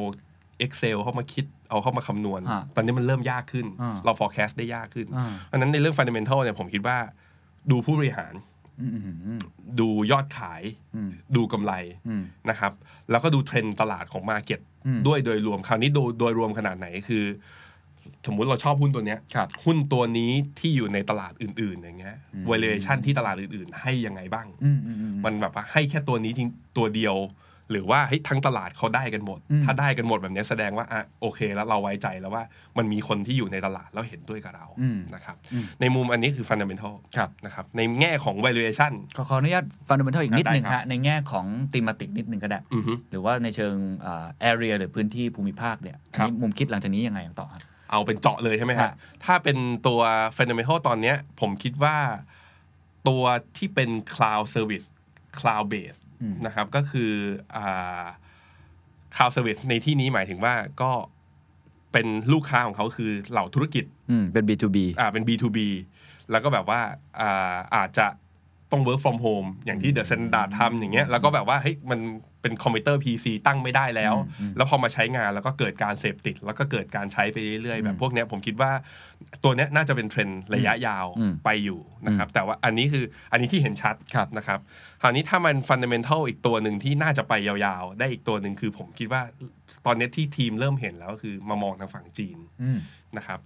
Speaker 2: Excel เข้ามาคิดเอาเข้ามาคำนวณ ตอนนี้มันเริ่มยากขึ้นเรา f o r e c สต์ได้ยากขึ้นเพราะนั้นในเรื่องฟันเดเมนทัลเนี่ยผมคิดว่าดูผู้บริหารดูยอดขายดูกำไรนะครับ แล้วก็ดูเทรนด์ตลาดของมาเก็ตด้วยโดยรวมคราวนี้ดูโดยรวมขนาดไหนคือ สมมุติเราชอบหุ้นตัวเนี้ยหุ้นตัวนี้ที่อยู่ในตลาดอื่น ๆ อย่างเงี้ย valuation ที่ตลาดอื่นๆ ให้ยังไงบ้างมันแบบว่าให้แค่ตัวนี้จริงตัวเดียวหรือว่าเฮ้ยทั้งตลาดเขาได้กันหมด ถ้าได้กันหมดแบบนี้แสดงว่าอ่ะโอเคแล้วเราไว้ใจแล้วว่ามันมีคนที่อยู่ในตลาดแล้วเห็นด้วยกับเรานะครับในมุมอันนี้คือ fundamental นะครับ
Speaker 1: ในแง่ของ valuation ขอขออนุญาต fundamental อีกนิดหนึ่งฮะในแง่ของ thematic นิดหนึ่งก็ได้หรือว่าในเชิง area หรือพื้นที่ภูมิภาคเนี่ยมุมคิดหลังจากนี้ยังไงต่อเอาเป็นเจาะเลยใช่ไหมฮะถ้าเป็นตัว fundamental ตอนนี้ผ
Speaker 2: มคิดว่าตัวที่เป็น cloud service cloud base นะครับก็คือคาวเซอร์วิสในที่นี้หมายถึงว่าก็เป็นลูกค้าของเขาคือเหล่าธุรกิจเป็น B2B อ่าเป็น B2B แล้วก็แบบว่าอาอาจจะต้อง work from home อย่างที่เดอะเซนดาทำอย่างเงี้ยแล้วก็แบบว่าเฮ้ยมันเป็นคอมพิวเตอร์ PC ตั้งไม่ได้แล้ว แล้วพอมาใช้งานแล้วก็เกิดการเสพติด แล้วก็เกิดการใช้ไปเรื่อยๆ แบบพวกนี้ผมคิดว่าตัวนี้น่าจะเป็นเทรนด์ระยะยาวไปอยู่นะครับแต่ว่าอันนี้คืออันนี้ที่เห็นชัดนะครับ คราวนี้ถ้ามันฟันเดเมนทัลอีกตัวหนึ่งที่น่าจะไปยาวๆ ได้อีกตัวหนึ่งคือผมคิดว่าตอนนี้ที่ทีมเริ่มเห็นแล้วก็คือมามองทางฝั่งจีนนะครับ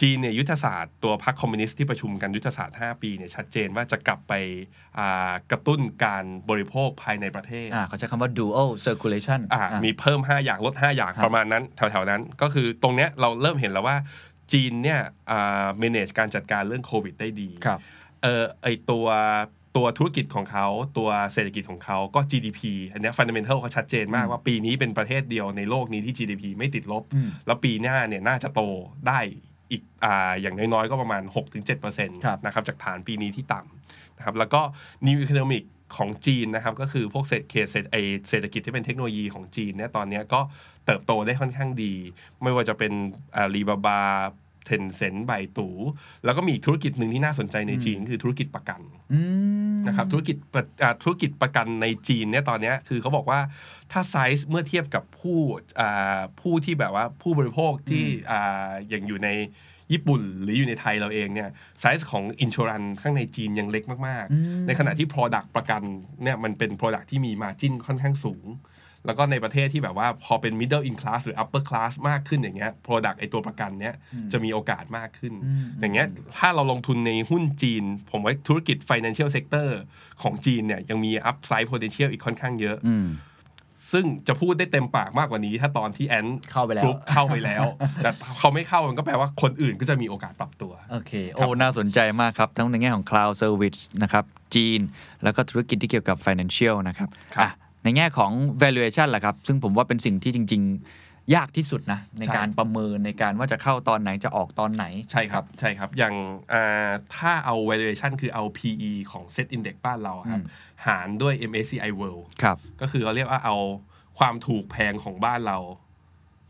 Speaker 2: จีนเนี่ย ยุทธศาสตร์ตัวพรรคคอมมิวนิสต์ที่ประชุมกันยุทธศาสตร์5ปีเนี่ยชัดเจนว่าจะกลับไปกระตุ้นการบริโภคภายในประเทศเขาใช้คำว่า dual circulation มีเพิ่ม 5 อย่างลด 5 อย่างประมาณนั้น แถวๆนั้นก็คือตรงเนี้ยเราเริ่มเห็นแล้วว่าจีนเนี่ย manage การจัดการเรื่องโควิด ได้ดีเออไอตัวตัวธุรกิจของเขา ตัวเศรษฐกิจของเขาก็ GDP อันนี้ฟันเดเมนทัลเขาชัดเจนมากว่าปีนี้เป็นประเทศเดียวในโลกนี้ที่ GDP ไม่ติดลบ แล้วปีหน้าเนี่ยน่าจะโตได้อีกออย่างน้อยๆ ก็ประมาณ 6-7%นะครับจากฐานปีนี้ที่ต่ำนะครับแล้วก็ New Economic ของจีนนะครับ ก็คือพวกเศรษฐกิจเศรษฐกิจที่เป็นเทคโนโลยีของจีนเนี่ยตอนนี้ก็เติบโตได้ค่อนข้างดี ไม่ว่าจะเป็นอาลีบาบาเทนเซ็นต์ใบตู แล้วก็มีธุรกิจหนึ่งที่น่าสนใจในจีน คือธุรกิจประกันนะครับธุรกิจธุรกิจประกันในจีนเนี่ยตอนนี้คือเขาบอกว่าถ้าไซส์เมื่อเทียบกับผู้ผู้ที่แบบว่าผู้บริโภคที่อย่างอยู่ในญี่ปุ่นหรืออยู่ในไทยเราเองเนี่ยไซส์ของอินชอรันข้างในจีน ยังเล็กมาก ๆ ในขณะที่ Product ประกันเนี่ยมันเป็น Product ที่มีมาจิ้นค่อนข้างสูงแล้วก็ในประเทศที่แบบว่าพอเป็น middle in class หรือ upper class มากขึ้นอย่างเงี้ย product ไอตัวประกันเนี้ย จะมีโอกาสมากขึ้น อย่างเงี้ยถ้าเราลงทุนในหุ้นจีน ผมว่าธุรกิจ financial sector ของจีนเนี่ย ยังมี upside potential อีกค่อนข้างเยอะ ซึ่งจะพูดได้เต็มปากมากกว่านี้ ถ้าตอนที่แอนเข้าไปแล้วเข้าไปแล้ว แต่เขาไม่เข้ามันก็แปลว่าคนอื่นก็จะมีโอกาสปรับตัว
Speaker 1: โอเคโอ้น่าสนใจมากครับทั้งในแง่ของ cloud service นะครับ จีน แล้วก็ธุรกิจที่เกี่ยวกับ financial นะครับรบในแง่ของ valuation แหละครับ ซึ่งผมว่าเป็นสิ่งที่จริงๆ ยากที่สุดนะ ในการประเมินในการว่าจะเข้าตอนไหนจะออกตอนไหน ใช่ครับ ใช่ครับ อย่างถ้าเอา
Speaker 2: valuation คือเอา PE ของ Set Index บ้านเราครับ หารด้วย MSCI World ครับก็คือเราเรียกว่าเอาความถูกแพงของบ้านเรา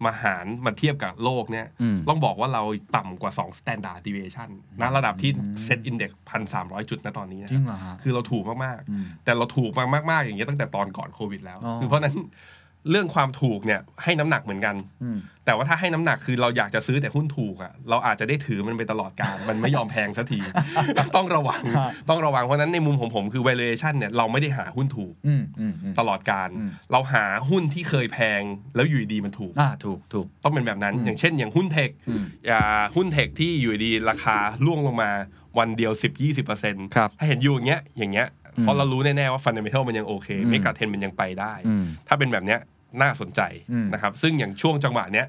Speaker 2: มาหารมาเทียบกับโลกเนี่ย ต้องบอกว่าเราต่ำกว่า2 standard deviation นะระดับที่เซ็ตอินเด็กซ์พันสามร้อยจุดนะตอนนี้นะรคือเราถูกมาก ๆ แต่เราถูกมาก ๆ อย่างเงี้ยตั้งแต่ตอนก่อนโควิดแล้ว คือเพราะนั้นเรื่องความถูกเนี่ยให้น้ำหนักเหมือนกันแต่ว่าถ้าให้น้ำหนักคือเราอยากจะซื้อแต่หุ้นถูกอ่ะเราอาจจะได้ถือมันไปตลอดการมันไม่ยอมแพงสักทีต้องระวัง ต้องระวังเพราะนั้นในมุมของผมคือ valuation เนี่ยเราไม่ได้หาหุ้นถูกตลอดการเราหาหุ้นที่เคยแพงแล้วอยู่ดีมันถูกถูกถูกต้องเป็นแบบนั้น อย่างเช่น อย่างหุ้นเทคหุ้นเทคที่อยู่ดีราคาล่วงลงมาวันเดียว10-20%ถ้าเห็นอยู่อย่างเงี้ยอย่างเงี้ยเพราะเรารู้แน่ๆว่าฟันเดเมทัลมันยังโอเคเมกาเทนมันยังไปได้ ถ้าเป็นแบบเนี้ยน่าสนใจนะครับ ซึ่งอย่างช่วงจังหวะเนี้ย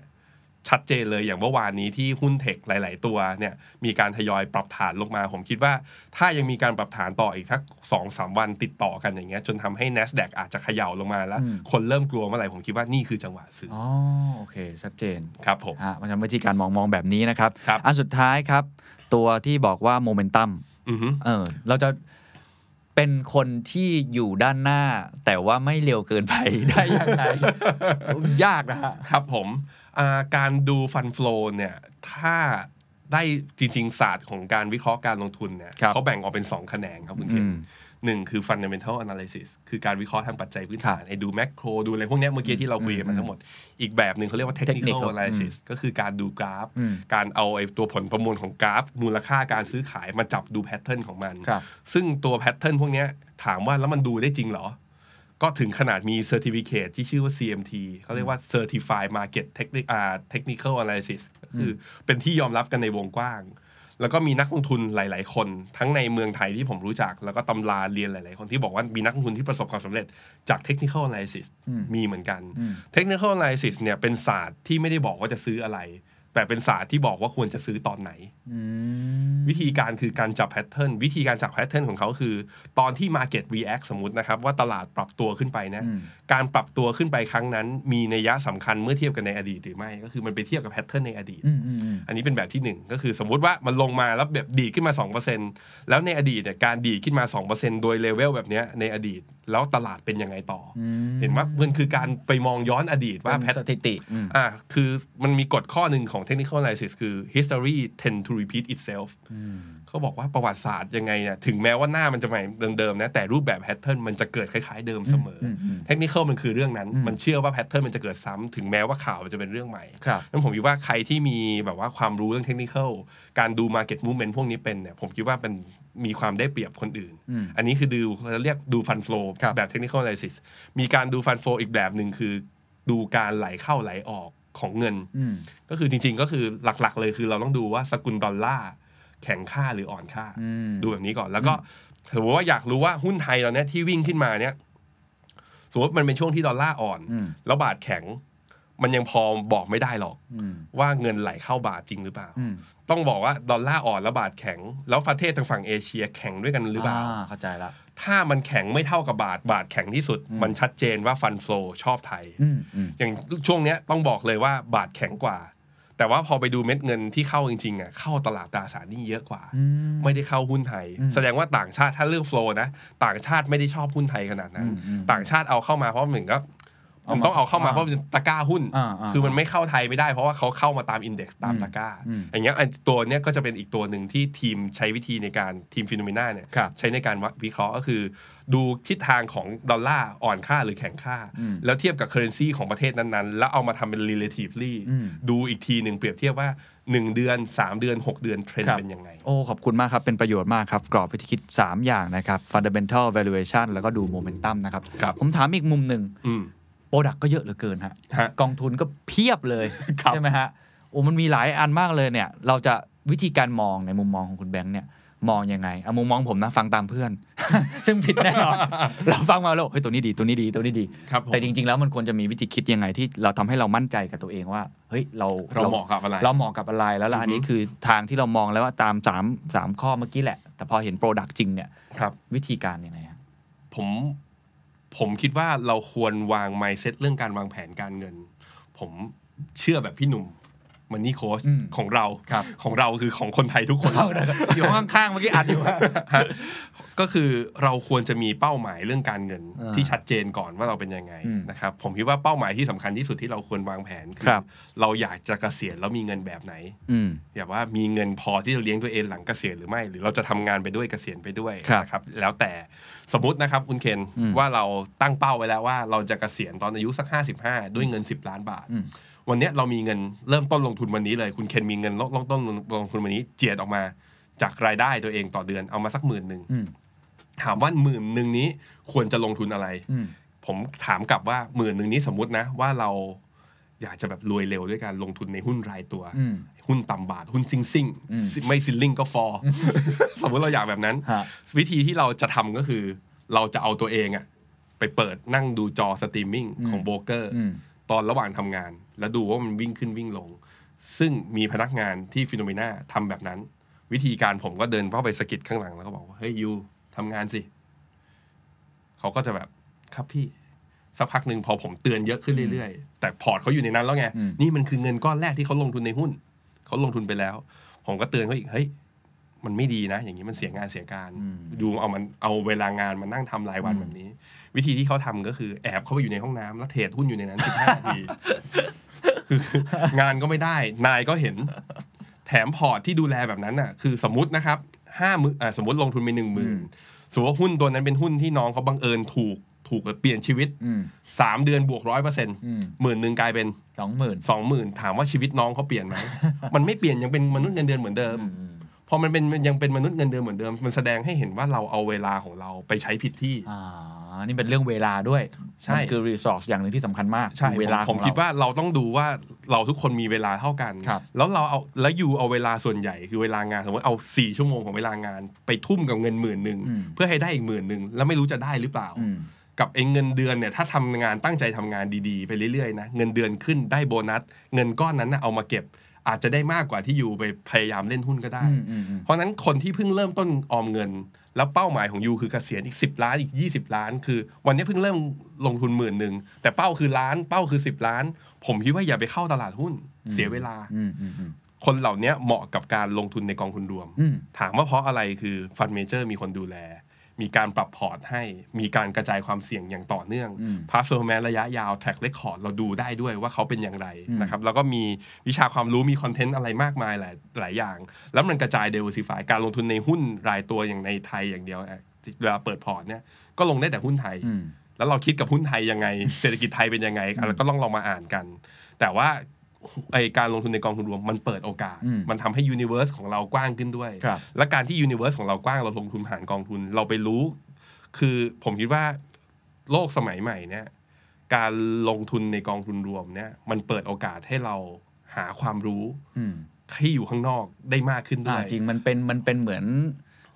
Speaker 2: ชัดเจนเลยอย่างเมื่อวานนี้ที่หุ้นเทคหลาย ๆ ตัวเนี่ยมีการทยอยปรับฐานลงมา ผมคิดว่า ถ้ายังมีการปรับฐานต่ออีกสัก2อสวันติดต่อกันอย่างเงี้ย จนทำให้ N a s d a q อาจจะเขย่
Speaker 1: าลงมาแล้ว คนเริ่มกลัวเมื่อไหร่ผมคิดว่านี่คือจังหวะซื้ออ๋อโอเค ชัดเจนครับผมอ่ะมันจะวิธีการมองมองแบบนี้นะครับรบอันสุดท้ายครับ ตัวที่บอกว่าโมเมนตัมเออ เราจะเป็นคนที่อยู่ด้านหน้าแต่ว่าไม่เร็วเกินไปได้ยังไงยากนะครับผมการดู
Speaker 2: ฟันฟลูเนี่ย ถ้าได้จริง ๆ ศาสตร์ของการวิเคราะห์การลงทุนเนี่ยเขาแบ่งออกเป็น2แขนงครับคุณเคนหนึ่งคือ fundamental analysis คือการวิเคราะห์ทางปัจจัยพื้นฐาน ไอ้ดูแมกโครดูอะไรพวกนี้เมื่อกี้ที่เราคุยกันมาทั้งหมด อีกแบบหนึ่งเขาเรียกว่า technical analysis ก็คือการดูกราฟ การเอาไอ้ตัวผลประมวลของกราฟ มูลค่าการซื้อขายมาจับดูแพทเทิร์นของมัน ซึ่งตัวแพทเทิร์นพวกนี้ถามว่าแล้วมันดูได้จริงเหรอ ก็ถึงขนาดมี certificate ที่ชื่อว่า CMT เขาเรียกว่า certified market technical analysis คือเป็นที่ยอมรับกันในวงกว้างแล้วก็มีนักลงทุนหลายๆคน ทั้งในเมืองไทยที่ผมรู้จัก แล้วก็ตำราเรียนหลาย ๆ คนที่บอกว่ามีนักลงทุนที่ประสบความสำเร็จจากเทคนิคอลไลซิสมีเหมือนกันเทคนิคอลไลซิสเนี่ย เป็นศาสตร์ที่ไม่ได้บอกว่าจะซื้ออะไร แต่เป็นศาสตร์ที่บอกว่าควรจะซื้อตอนไหนวิธีการคือการจับแพทเทิร์นวิธีการจับแพทเทิร์นของเขาคือตอนที่ Market React สมมตินะครับว่าตลาดปรับตัวขึ้นไปนะ การปรับตัวขึ้นไปครั้งนั้น มีนัยยะสำคัญเมื่อเทียบกันในอดีตหรือไม่ ก็คือมันไปเทียบกับแพทเทิร์นในอดีต อันนี้เป็นแบบที่ 1 ก็คือสมมุติว่ามันลงมาแล้วแบบดีขึ้นมา 2%แล้วในอดีตเนี่ยการดีขึ้นมา2%โดยเลเวลแบบนี้ในอดีตแล้วตลาดเป็นยังไงต่อ เห็นว่ามันคือการไปมองย้อนอดีตว่าแพทสถิติอ่าคือมันมีกฎข้อหนึ่งของเทคนิคอลไลซิสคือ history tend to repeat itself เขาบอกว่าประวัติศาสตร์ยังไงเนี่ย ถึงแม้ว่าหน้ามันจะใหม่เดิมๆนะ แต่รูปแบบแพทเทิร์นมันจะเกิดคล้ายๆ เดิมเสมอ เทคนิคอลมันคือเรื่องนั้น มันเชื่อว่าแพทเทิร์นมันจะเกิดซ้ำ ถึงแม้ว่าข่าวมันจะเป็นเรื่องใหม่นั้นผมคิดว่าใครที่มีแบบว่าความรู้เรื่องเทคนิคอล การดูาร์เก็ตมูเมนต์พวกนี้เป็นเนี่ย ผมคิดว่าเป็นมีความได้เปรียบคนอื่น อันนี้คือดูเราเรียกดูฟันโฟลแบบเทคนิคอลไนซิส มีการดูฟันโฟ อีกแบบหนึ่งคือ ดูการไหลเข้าไหลออกของเงิน ก็คือจริงๆก็คือหลักๆเลยคือเราต้องดูว่าสกุลดอลลาร์ แข็งค่าหรืออ่อนค่า ดูแบบนี้ก่อน แล้วก็ถือว่าอยากรู้ว่าหุ้นไทยตอนนี้ที่วิ่งขึ้นมาเนี้ยสมมติมันเป็นช่วงที่ดอลลาร์อ่อนแล้วบาทแข็งมันยังพอบอกไม่ได้หรอกว่าเงินไหลเข้าบาทจริงหรือเปล่า ต้องบอกว่าดอลลาร์อ่อน แล้วบาทแข็ง แล้วประเทศทางฝั่งเอเชียแข็งด้วยกันหรือเปล่าเข้าใจละถ้ามันแข็งไม่เท่ากับบาท บาทแข็งที่สุด มันชัดเจนว่าฟันโฟลชอบไทยอย่างช่วงเนี้ยต้องบอกเลยว่าบาทแข็งกว่า แต่ว่าพอไปดูเม็ดเงินที่เข้าจริงๆอ่ะเข้าตลาดตราสารนี่เยอะกว่า ไม่ได้เข้าหุ้นไทย แสดงว่าต่างชาติถ้าเรื่องโฟลนะต่างชาติไม่ได้ชอบหุ้นไทยขนาดนั้น ต่างชาติเอาเข้ามาเพราะเหมือนกับมันต้องเอาเข้ามาเพราะมันตะก้าหุ้น คือมันไม่เข้าไทยไม่ได้ เพราะว่าเขาเข้ามาตามอินเด็กซ์ตามตะก้า อย่างเงี้ยตัวเนี้ยก็จะเป็นอีกตัวหนึ่งที่ทีมใช้วิธีในการทีมฟิโนเมนาเนี่ยใช้ในการวิเคราะห์ก็คือดูทิศทางของดอลลาร์อ่อนค่าหรือแข็งค่า แล้วเทียบกับเคอร์เรนซีของประเทศนั้น ๆ แล้วเอามาทำเป็น relatively ดูอีกที
Speaker 1: หนึ่งเปรียบเทียบว่าหนึ่งเดือน 3 เดือน 6 เดือนเทรนด์เป็นยังไงโอ้ ขอบคุณมากครับเป็นประโยชน์มากครับกรอบวิธีคิด 3 อย่างนะครับ fundamental valuation แล้วก็ดู momentum นะครับรบผมถามอีกมุมหนึ่งโปรดักก็เยอะเหลือเกินฮะฮะกองทุนก็เพียบเลยใช่ไหมฮะโอ้มันมีหลายอันมากเลยเนี่ย เราจะวิธีการมองในมุมมองของคุณแบงค์เนี่ย มองยังไงเอามุมมองผมนะฟังตามเพื่อน ซึ่งผิดแน่นอนเราฟังมาแล้วเฮ้ยตัวนี้ดีตัวนี้ดีตัวนี้ดีครับแต่จริง ๆแล้วมันควรจะมีวิธีคิดยังไงที่เราทำให้เรามั่นใจกับตัวเองว่า เฮ้ย เราเราเหมาะกับอะไรเราเหมาะกับอะไรแล้วล่ะอันนี้คือทางที่เรามองแล้วว่าตามสามสามข้อเมื่อกี้แหละ แต่พอเห็นโปรดักจริงเนี่ยครับวิธีการยังไงผมผมคิดว่าเรา
Speaker 2: ควรวางไมเซ็ตเรื่องการวางแผนการเงิน ผมเชื่อแบบพี่หนุ่มมันนี่โค้ชของเรา ของเราคือของคนไทยทุกคนอยู่ข้
Speaker 1: างๆเมื่อกี้อัดอยู่
Speaker 2: ก็คือเราควรจะมีเป้าหมายเรื่องการเงินที่ชัดเจนก่อนว่าเราเป็นยังไงนะครับ ผมคิดว่าเป้าหมายที่สำคัญที่สุดที่เราควรวางแผนคือเราอยากจะเกษียณแล้วมีเงินแบบไหนอย่าว่ามีเงินพอที่จะเลี้ยงตัวเองหลังเกษียณหรือไม่หรือเราจะทำงานไปด้วยเกษียณไปด้วยนะครับ แล้วแต่สมมตินะครับคุณเคนว่าเราตั้งเป้าไว้แล้วว่าเราจะเกษียณตอนอายุสัก55ด้วยเงิน 10 ล้านบาทวันนี้เรามีเงินเริ่มต้นลงทุนวันนี้เลย คุณเคนมีเงินลงต้นลงทุนวันนี้ เจียดออกมา จากรายได้ตัวเองต่อเดือน เอามาสักหมื่นหนึ่งถามว่าหมื่นหนึ่งนี้ควรจะลงทุนอะไรผมถามกลับว่าหมื่นหนึ่งนี้สมมตินะ ว่าเรา อยากจะแบบรวยเร็วด้วยการลงทุนในหุ้นรายตัวหุ้นต่ำบาท หุ้นซิงซิงไม่ซิลลิงก็ฟอร์สมมติเราอยากแบบนั้นวิธีที่เราจะทำก็คือ เราจะเอาตัวเองอะไปเปิดนั่งดูจอสตรีมมิ่งของโบรกเกอร์ตอนระหว่างทำงาน แล้วดูว่ามันวิ่งขึ้นวิ่งลง ซึ่งมีพนักงานที่ฟิโนเมนาทำแบบนั้น วิธีการผมก็เดินเข้าไปสกิดข้างหลัง แล้วก็บอกว่า เฮ้ยยูทำงานสิ เขาก็จะแบบครับพี่ สักพักหนึ่งพอผมเตือนเยอะขึ้นเรื่อยๆ แต่พอร์ตเขาอยู่ในนั้นแล้วไง นี่มันคือเงินก้อนแรกที่เขาลงทุนในหุ้น เขาลงทุนไปแล้ว ผมก็เตือนเขาอีกเฮ้ย มันไม่ดีนะ อย่างนี้มันเสียงานเสียการดูเอามันเอาเวลางานมานั่งทำรายวันแบบนี้วิธีที่เขาทำก็คือ แอบเข้าไปอยู่ในห้องน้ำ แล้วเทรดหุ้นอยู่ในนั้นสิบห้าทีคืองานก็ไม่ได้ นายก็เห็น แถมพอร์ตที่ดูแลแบบนั้นน่ะ คือสมมตินะครับห้ามือสมมติลงทุนไปหนึ่งหมื่นสมมติว่าหุ้นตัวนั้นเป็นหุ้นที่น้องเขาบังเอิญถูก ถูกเปลี่ยนชีวิตสามเดือนบวกร้อยเปอร์เซ็นต์หมื่นหนึ่งกลายเป็นสองหมื่นสองหมื่นถามว่าชีวิตน้องเขาเปลี่ยนไหมมันไม่เปลี่ยนยังเป็นมนุษย์เงินเดือนเหมือนเดิม พอมันเป็นยังเป็นมนุษย์เงินเดือนเหมือนเดิมมันแสดงให้เห็นว่าเราเอาเวลาของเราไปใช้ผิดที่นี่เป็นเรื่องเวลาด้วย ใช่คือรีซอสอย่างหนึ่งที่สำคัญมากใช่เวลา ผมคิดว่าเราต้องดูว่าเราทุกคนมีเวลาเท่ากันครับแล้วเราเอา แล้วอยู่เอาเวลาส่วนใหญ่คือเวลางาน สมมติเอาสี่ชั่วโมงของเวลางานไปทุ่มกับเงินหมื่นหนึ่ง เพื่อให้ได้อีกหมื่นหนึ่งแล้วไม่รู้จะได้หรือเปล่า กับเองเงินเดือนเนี่ยถ้าทำงานตั้งใจทำงานดี ๆ ไปเรื่อยๆนะเงินเดือนขึ้นได้โบนัสเงินก้อนนั้นนะเอามาเก็บอาจจะได้มากกว่าที่อยู่ไปพยายามเล่นหุ้นก็ได้ เพราะนั้นคนที่เพิ่งเริ่มต้นออมเงินแล้วเป้าหมายของยูคือเกษียณอีก 10 ล้าน อีก 20 ล้าน คือวันนี้เพิ่งเริ่มลงทุนหมื่นหนึ่ง แต่เป้าคือล้านเป้าคือ 10 ล้าน ผมคิดว่าอย่าไปเข้าตลาดหุ้นเสียเวลาคนเหล่านี้เหมาะกับการลงทุนในกองทุนรวม ถามว่าเพราะอะไรคือฟันเมเจอร์มีคนดูแลมีการปรับพอร์ตให้มีการกระจายความเสี่ยงอย่างต่อเนื่อง พาร์ทเซอร์แมนระยะยาว แท็กเรคคอร์ดเราดูได้ด้วยว่าเขาเป็นอย่างไรนะครับแล้วก็มีวิชาความรู้มีคอนเทนต์อะไรมากมายหลายหลายอย่าง แล้วมันกระจายเดเวอร์ซิฟายการลงทุนในหุ้นรายตัวอย่างในไทยอย่างเดียวเวลาเปิดพอร์ตเนี่ยก็ลงได้แต่หุ้นไทย แล้วเราคิดกับหุ้นไทยยังไงเศรษฐกิจไทยเป็นยังไงเราก็ต้องลองมาอ่านกัน แต่ว่าไอการลงทุนใน กองทุนรวมมันเปิดโอกาส มันทำให้ยูนิเวอร์สของเรากว้างขึ้นด้วย และการที่ยูนิเวอร์สของเรากว้างเราลงทุนผ่านกองทุนเราไปรู้ คือผมคิดว่าโลกสมัยใหม่เนี่ยการลงทุนในกองทุนรวมเนี่ยมันเปิดโอกาสให้เราหาความรู้
Speaker 1: ที่อยู่ข้างนอกได้มากขึ้นด้วย จริงมันเป็นมันเป็นเหมือน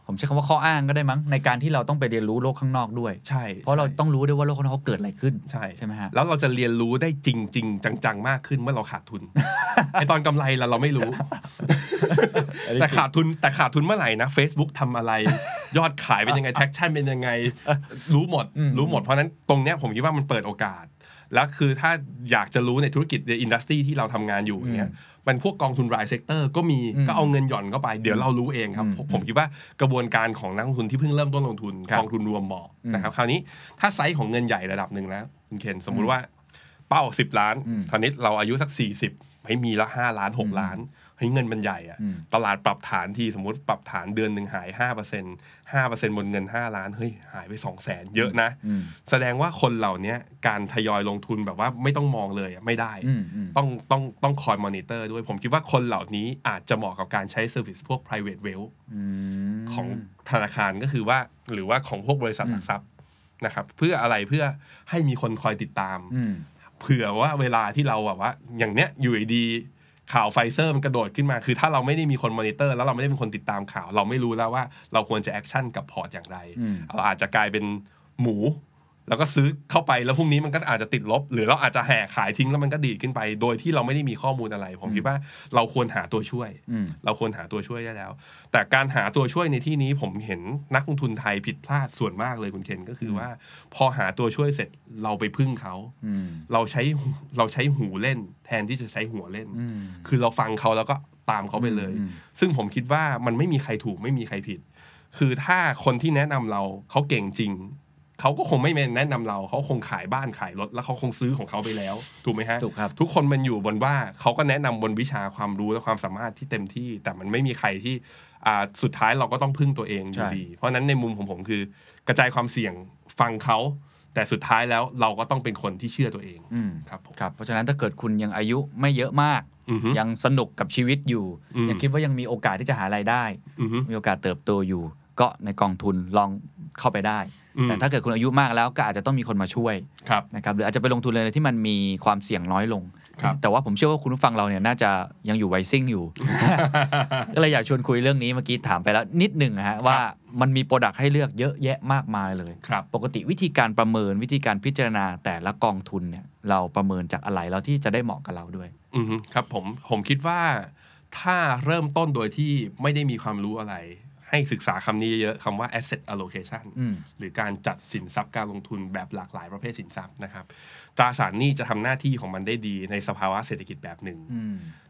Speaker 1: ผมใช้คำว่าข้ออ้างก็ได้มั้งในการที่เราต้องไปเรียนรู้โลกข้างนอกด้วยใช่ เพราะเราต้องรู้ด้วยว่าโลกข้างนอกเกิดอะไรขึ้น ใช่ใช่ไหมฮะแ
Speaker 2: ล้วเราจะเรียนรู้ได้จริงจริงจังๆมากขึ้นเมื่อเร
Speaker 1: าขาดทุน ไอตอนกำไ
Speaker 2: รเราเราไม่รู้ แต่ขาดทุนแต่ขาดทุนเมื่อไหร่นะ Facebook ทำอะไร ยอดขายเป็นยังไงแท็กชั่นเป็นยังไงรู้หมด รู้หมดเพราะนั้นตรงเนี้ยผมคิดว่ามันเปิดโอกาสแล้วคือถ้าอยากจะรู้ในธุรกิจในอินดัสทรีที่เราทำงานอยู่เนี่ยมันพวกกองทุนรายเซกเตอร์ก็มี ก็เอาเงินหย่อนเข้าไป เดี๋ยวเรารู้เองครับ ผมคิดว่ากระบวนการของนักลงทุนที่เพิ่งเริ่มต้นลงทุนกองทุนรวมเหมาะนะครับ คราวนี้ถ้าไซส์ของเงินใหญ่ระดับหนึ่งแล้วคุณเคนสมมุติว่าเป้าสิบล้านตอนนี้เราอายุสัก 40ไม่มีละ 5 ล้าน 6 ล้านเฮ้ยเงินมันใหญ่อะตลาดปรับฐานทีสมมติปรับฐานเดือนหนึ่งหายห้าเปอร์เซ็นห้าเปอร์เซ็นบนเงินห้าล้านเฮ้ยหายไปสองแสนเยอะนะ แสดงว่าคนเหล่านี้การทยอยลงทุนแบบว่าไม่ต้องมองเลยไม่ได้ต้องต้องต้องคอยมอนิเตอร์ด้วยผมคิดว่าคนเหล่านี้อาจจะเหมาะกับการใช้เซอร์วิสพวก private wealth ของธนาคารก็คือว่า หรือว่าของพวกบริษัทหลักทรัพย์นะครับเพื่ออะไรเพื่อให้มีคนคอยติดตามเผื่อว่าเวลาที่เราแบบว่า อย่างเนี้ยอยู่ดีข่าวไฟเซอร์มันกระโดดขึ้นมา คือถ้าเราไม่ได้มีคนมอนิเตอร์แล้วเราไม่ได้เป็นคนติดตามข่าว เราไม่รู้แล้วว่า เราควรจะแอคชั่นกับพอร์ตอย่างไรเราอาจจะกลายเป็นหมูแล้วก็ซื้อเข้าไปแล้วพรุ่งนี้มันก็อาจจะติดลบ หรือเราอาจจะแห่ขายทิ้ง แล้วมันก็ดีดขึ้นไป โดยที่เราไม่ได้มีข้อมูลอะไร ผมคิดว่าเราควรหาตัวช่วยเราควรหาตัวช่วยได้แล้ว แต่การหาตัวช่วยในที่นี้ ผมเห็นนักลงทุนไทยผิดพลาดส่วนมากเลยคุณเคนก็คือว่า พอหาตัวช่วยเสร็จเราไปพึ่งเขาเราใช้เราใช้หูเล่น แทนที่จะใช้หัวเล่นคือเราฟังเขาแล้วก็ตามเขาไปเลย ซึ่งผมคิดว่ามันไม่มีใครถูกไม่มีใครผิด คือถ้าคนที่แนะนำเราเขาเก่งจริงเขาก็คงไม่แนะนำเรา เขาคงขายบ้านขายรถแล้วเขาคงซื้อของเขาไปแล้ว ถูกไหมฮะถูกครับ ทุกคนมันอยู่บนว่าเขาก็แนะนำบนวิชาความรู้และความสามารถที่เต็มที่ แต่มันไม่มีใครที่สุดท้ายเราก็ต้องพึ่งตัวเองอยู่ดี เพราะนั้นในมุมของผมคือกระจายความเสี่ยงฟังเขา แต่สุดท้ายแล้วเราก็ต้องเป
Speaker 1: ็นคนที่เชื่อตัวเอง ครับครับเพราะฉะนั้นถ้าเกิดคุณยังอายุไม่เยอะมากยังสนุกกับชีวิตอยู่ยังคิดว่ายังมีโอกาสที่จะหาไรายได้มีโอกาสเติบโตอยู่ ก็ในกองทุนลองเข้าไปได้แต่ถ้าเกิดคุณอายุมากแล้วก็อาจจะต้องมีคนมาช่วยนะครับ หรืออาจจะไปลงทุนอะไรที่มันมีความเสี่ยงน้อยลง แต่ว่าผมเชื่อว่าคุณผู้ฟังเราเนี่ยน่าจะยังอยู่ไวซิ่งอยู่ก็เลยอยากชวนคุยเรื่องนี้เมื่อกี้ถามไปแล้วนิดหนึ่งฮะว่ามันมีโปรดักต์ให้เลือกเยอะแยะมากมายเลยครับปกติวิธีการประเมินวิธีการพิจารณาแต่ละกองทุนเนี่ยเราประเมินจากอะไรแล้วที่จะได้เหมาะกับเราด้วยอืครับผมผมคิดว่า
Speaker 2: ถ้าเริ่มต้นโดยที่ไม่ได้มีความรู้อะไรให้ศึกษาคำนี้เยอะๆคำว่า asset allocation หรือการจัดสินทรัพย์การลงทุนแบบหลากหลายประเภทสินทรัพย์นะครับตราสารหนี้จะทำหน้าที่ของมันได้ดีในสภาวะเศรษฐกิจแบบหนึ่ง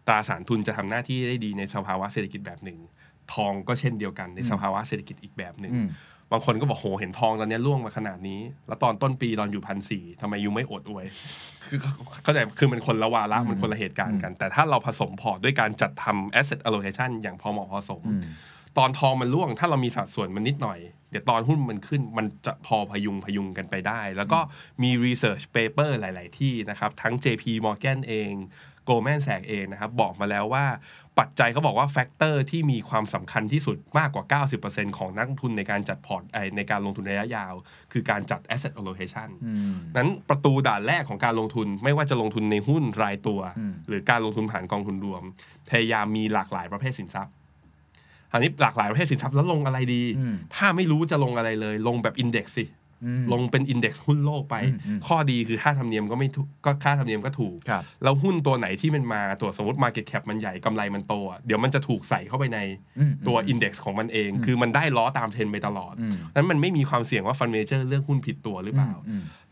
Speaker 2: ตราสารทุนจะทำหน้าที่ได้ดีในสภาวะเศรษฐกิจแบบหนึ่งทองก็เช่นเดียวกันในสภาวะเศรษฐกิจอีกแบบหนึ่งบางคนก็บอกโหเห็นทองตอนนี้ร่วงมาขนาดนี้แล้วตอนต้นปีตอนอยู่พันสี่ทำไมยูไม่อดอวยคือเข้าใจคือมันคนละวาระมันคนละเหตุการณ์กัน แต่ถ้าเราผสมพอร์ตด้วยการจัดทำ asset allocation อย่างพอเหมาะพอสมตอนทองมันร่วง ถ้าเรามีสัดส่วนมันนิดหน่อย เดี๋ยวตอนหุ้นมันขึ้นมันจะพอพยุงพยุงกันไปได้ แล้วก็มี Research Paper หลาย ๆ ที่นะครับ ทั้ง JP Morgan เอง Goldman s a c h เองนะครับ บอกมาแล้วว่าปัจจัยเขาบอกว่าแฟกเตอร์ที่มีความสำคัญที่สุดมากกว่า 90%ของนักลงทุนในการจัดพอร์ตในการลงทุนระยะยาว คือการจัด asset allocation นั้นประตูด่านแรกของการลงทุนไม่ว่าจะลงทุนในหุ้นรายตัว หรือการลงทุนผ่านกองทุนรวมพยายามมีหลากหลายประเภทสินทรัพย์อันนี้หลากหลายประเภทสินทรัพย์ แล้วลงอะไรดี ถ้าไม่รู้จะลงอะไรเลย ลงแบบอินเด็กซ์สิ ลงเป็นอินเด็กซ์หุ้นโลกไป ข้อดีคือค่าธรรมเนียมก็ไม่ก็ค่าธรรมเนียมก็ถูกแล้วหุ้นตัวไหนที่มันมาตัวสมมติ Market Cap มันใหญ่กำไรมันโตเดี๋ยวมันจะถูกใส่เข้าไปในตัวอินเด็กซ์ของมันเอง คือมันได้ล้อตามเทรนไปตลอด นั้นมันไม่มีความเสี่ยงว่าฟันเมเจอร์เลือกหุ้นผิดตัวหรือเปล่า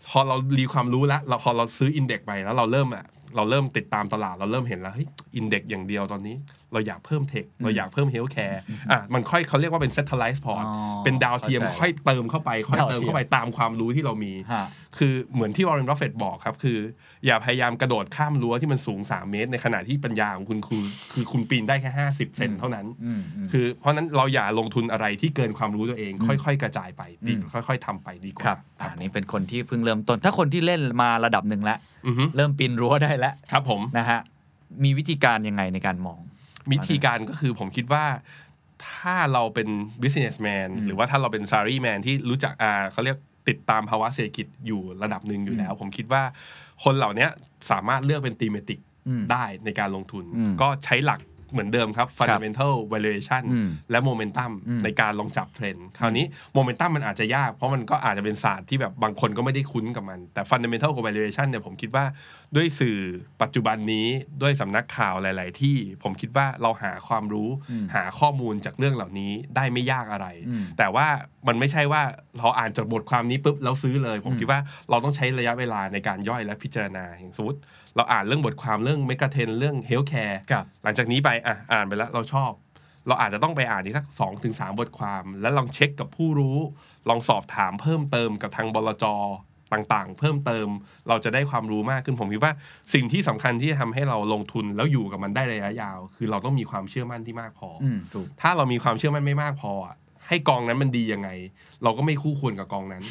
Speaker 2: พอเรารีความรู้แล้วพอเราซื้ออินเด็กซ์ไปแล้วเราเริ่มอะเราเริ่มติดตามตลาดเราเริ่มเห็นแล้วอินเด็กซ์อย่างเดียวตอนนี้เราอยากเพิ่มเทคเราอยากเพิ่มเฮลท์แคร์อ่ะมันค่อยเขาเรียกว่าเป็นเซตเทัลไลซ์พอร์ตเป็นดาวเทียมค่อยเติมเข้าไป ค่อยเติมเข้าไปตามความรู้ที่เรามี คือเหมือนที่วอร์เรนบัฟเฟตบอกครับคือ อย่าพยายามกระโดดข้ามรั้วที่มันสูง 3 เมตร ในขณะที่ปัญญาของคุณคือคือคุณปีนได้แค่ 50 เซนเท่านั้น คือเพราะนั้นเราอย่าลงทุนอะไรที่เกินความรู้ตัวเอ
Speaker 1: งค่อย ๆกระจายไปดีค่อยๆทำไปดีกว่าอันนี้เป็นคนที่เพิ่งเริ่มต้นถ้าคนที่เล่นมาระดับหนึ่งแล้วเริ่มปีนรั้วได้แล้วครับผมนะฮะมีวิธีการยังไงในการมองวิธีการก็คือผมคิดว่าถ้าเราเป็น businessman หรือว
Speaker 2: ่าถ้าเราเป็น salaryman ที่รู้จัก เขาเรียกติดตามภาวะเศรษฐกิจอยู่ระดับหนึ่งอยู่แล้ว ผมคิดว่าคนเหล่านี้สามารถเลือกเป็นตีมติกได้ในการลงทุนก็ใช้หลักเหมือนเดิมครับ fundamental valuation และ momentum ในการลองจับเทรนด์ คราวนี้ momentum มันอาจจะยากเพราะมันก็อาจจะเป็นศาสตร์ที่แบบบางคนก็ไม่ได้คุ้นกับมันแต่ fundamental กับ valuation เนี่ยผมคิดว่าด้วยสื่อปัจจุบันนี้ด้วยสำนักข่าวหลาย ๆ ที่ผมคิดว่าเราหาความรู้ หาข้อมูลจากเรื่องเหล่านี้ได้ไม่ยากอะไร แต่ว่ามันไม่ใช่ว่าเราอ่านจดบทความนี้ปุ๊บแล้วซื้อเลย ผมคิดว่าเราต้องใช้ระยะเวลาในการย่อยและพิจารณาอย่างสมมติเราอ่านเรื่องบทความเรื่องเมกะเทนเรื่องเฮลท์แคร์หลังจากนี้ไป อ่ะอ่านไปแล้วเราชอบ เราอาจจะต้องไปอ่านอีกสัก2อถึงสบทความ แล้วลองเช็คกับผู้รู้ลองสอบถามเพิ่มเติมกับทางบลจต่างๆ เพิ่มเติมเราจะได้ความรู้มากขึ้นผมคิดว่าสิ่งที่สำคัญที่จะทำให้เราลงทุนแล้วอยู่กับมันได้ระยะยาว คือเราต้องมีความเชื่อมั่นที่มากพออถ้าเรามีความเชื่อมั่นไม่มากพอให้กองนั้นมันดียังไง เราก็ไม่คู่ควรกับกองนั้น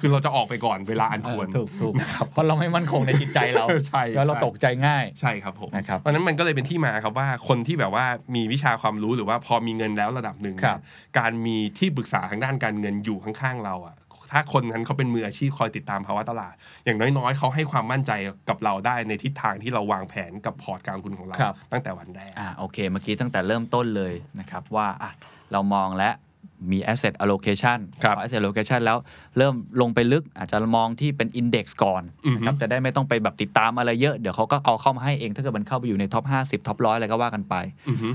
Speaker 2: คือเราจะออกไปก่อนเวลาอันควรถูกถูกนะครับเพราะเราไม่มั่นคงในจิตใจเราใช่ แล้วเราตกใจง่ายใช่ครับผมนะครับเพราะนั้นมันก็เลยเป็นที่มาครับว่าคนที่แบบว่ามีวิชาความรู้หรือว่าพอมีเงินแล้วระดับหนึ่งการมีที่ปรึกษาทางด้านการเงินอยู่ข้าง ๆ เราอ่ะถ้าคนนั้นเขาเป็นมืออาชีพคอยติดตามภาวะตลาด อย่างน้อยๆเขาให้ความมั่นใจกับเราได้ ในทิศทางที่เราวางแผนกับพอร์ตการลงทุนของเรา ตั้งแต่วันแรก
Speaker 1: อ่าโอเคเมื่อกี้ตั้งแต่เริ่มต้นเลยนะครับว่าอ่ะเรามองและมี asset allocation พอ asset allocation แล้วเริ่มลงไปลึกอาจจะมองที่เป็น index ก่อนนะครับจะได้ไม่ต้องไปแบบติดตามอะไรเยอะ เดี๋ยวเขาก็เอาเข้ามาให้เองถ้าเกิดมันเข้าไปอยู่ในท็อป50ท็อปร้อยอะไรก็ว่ากันไป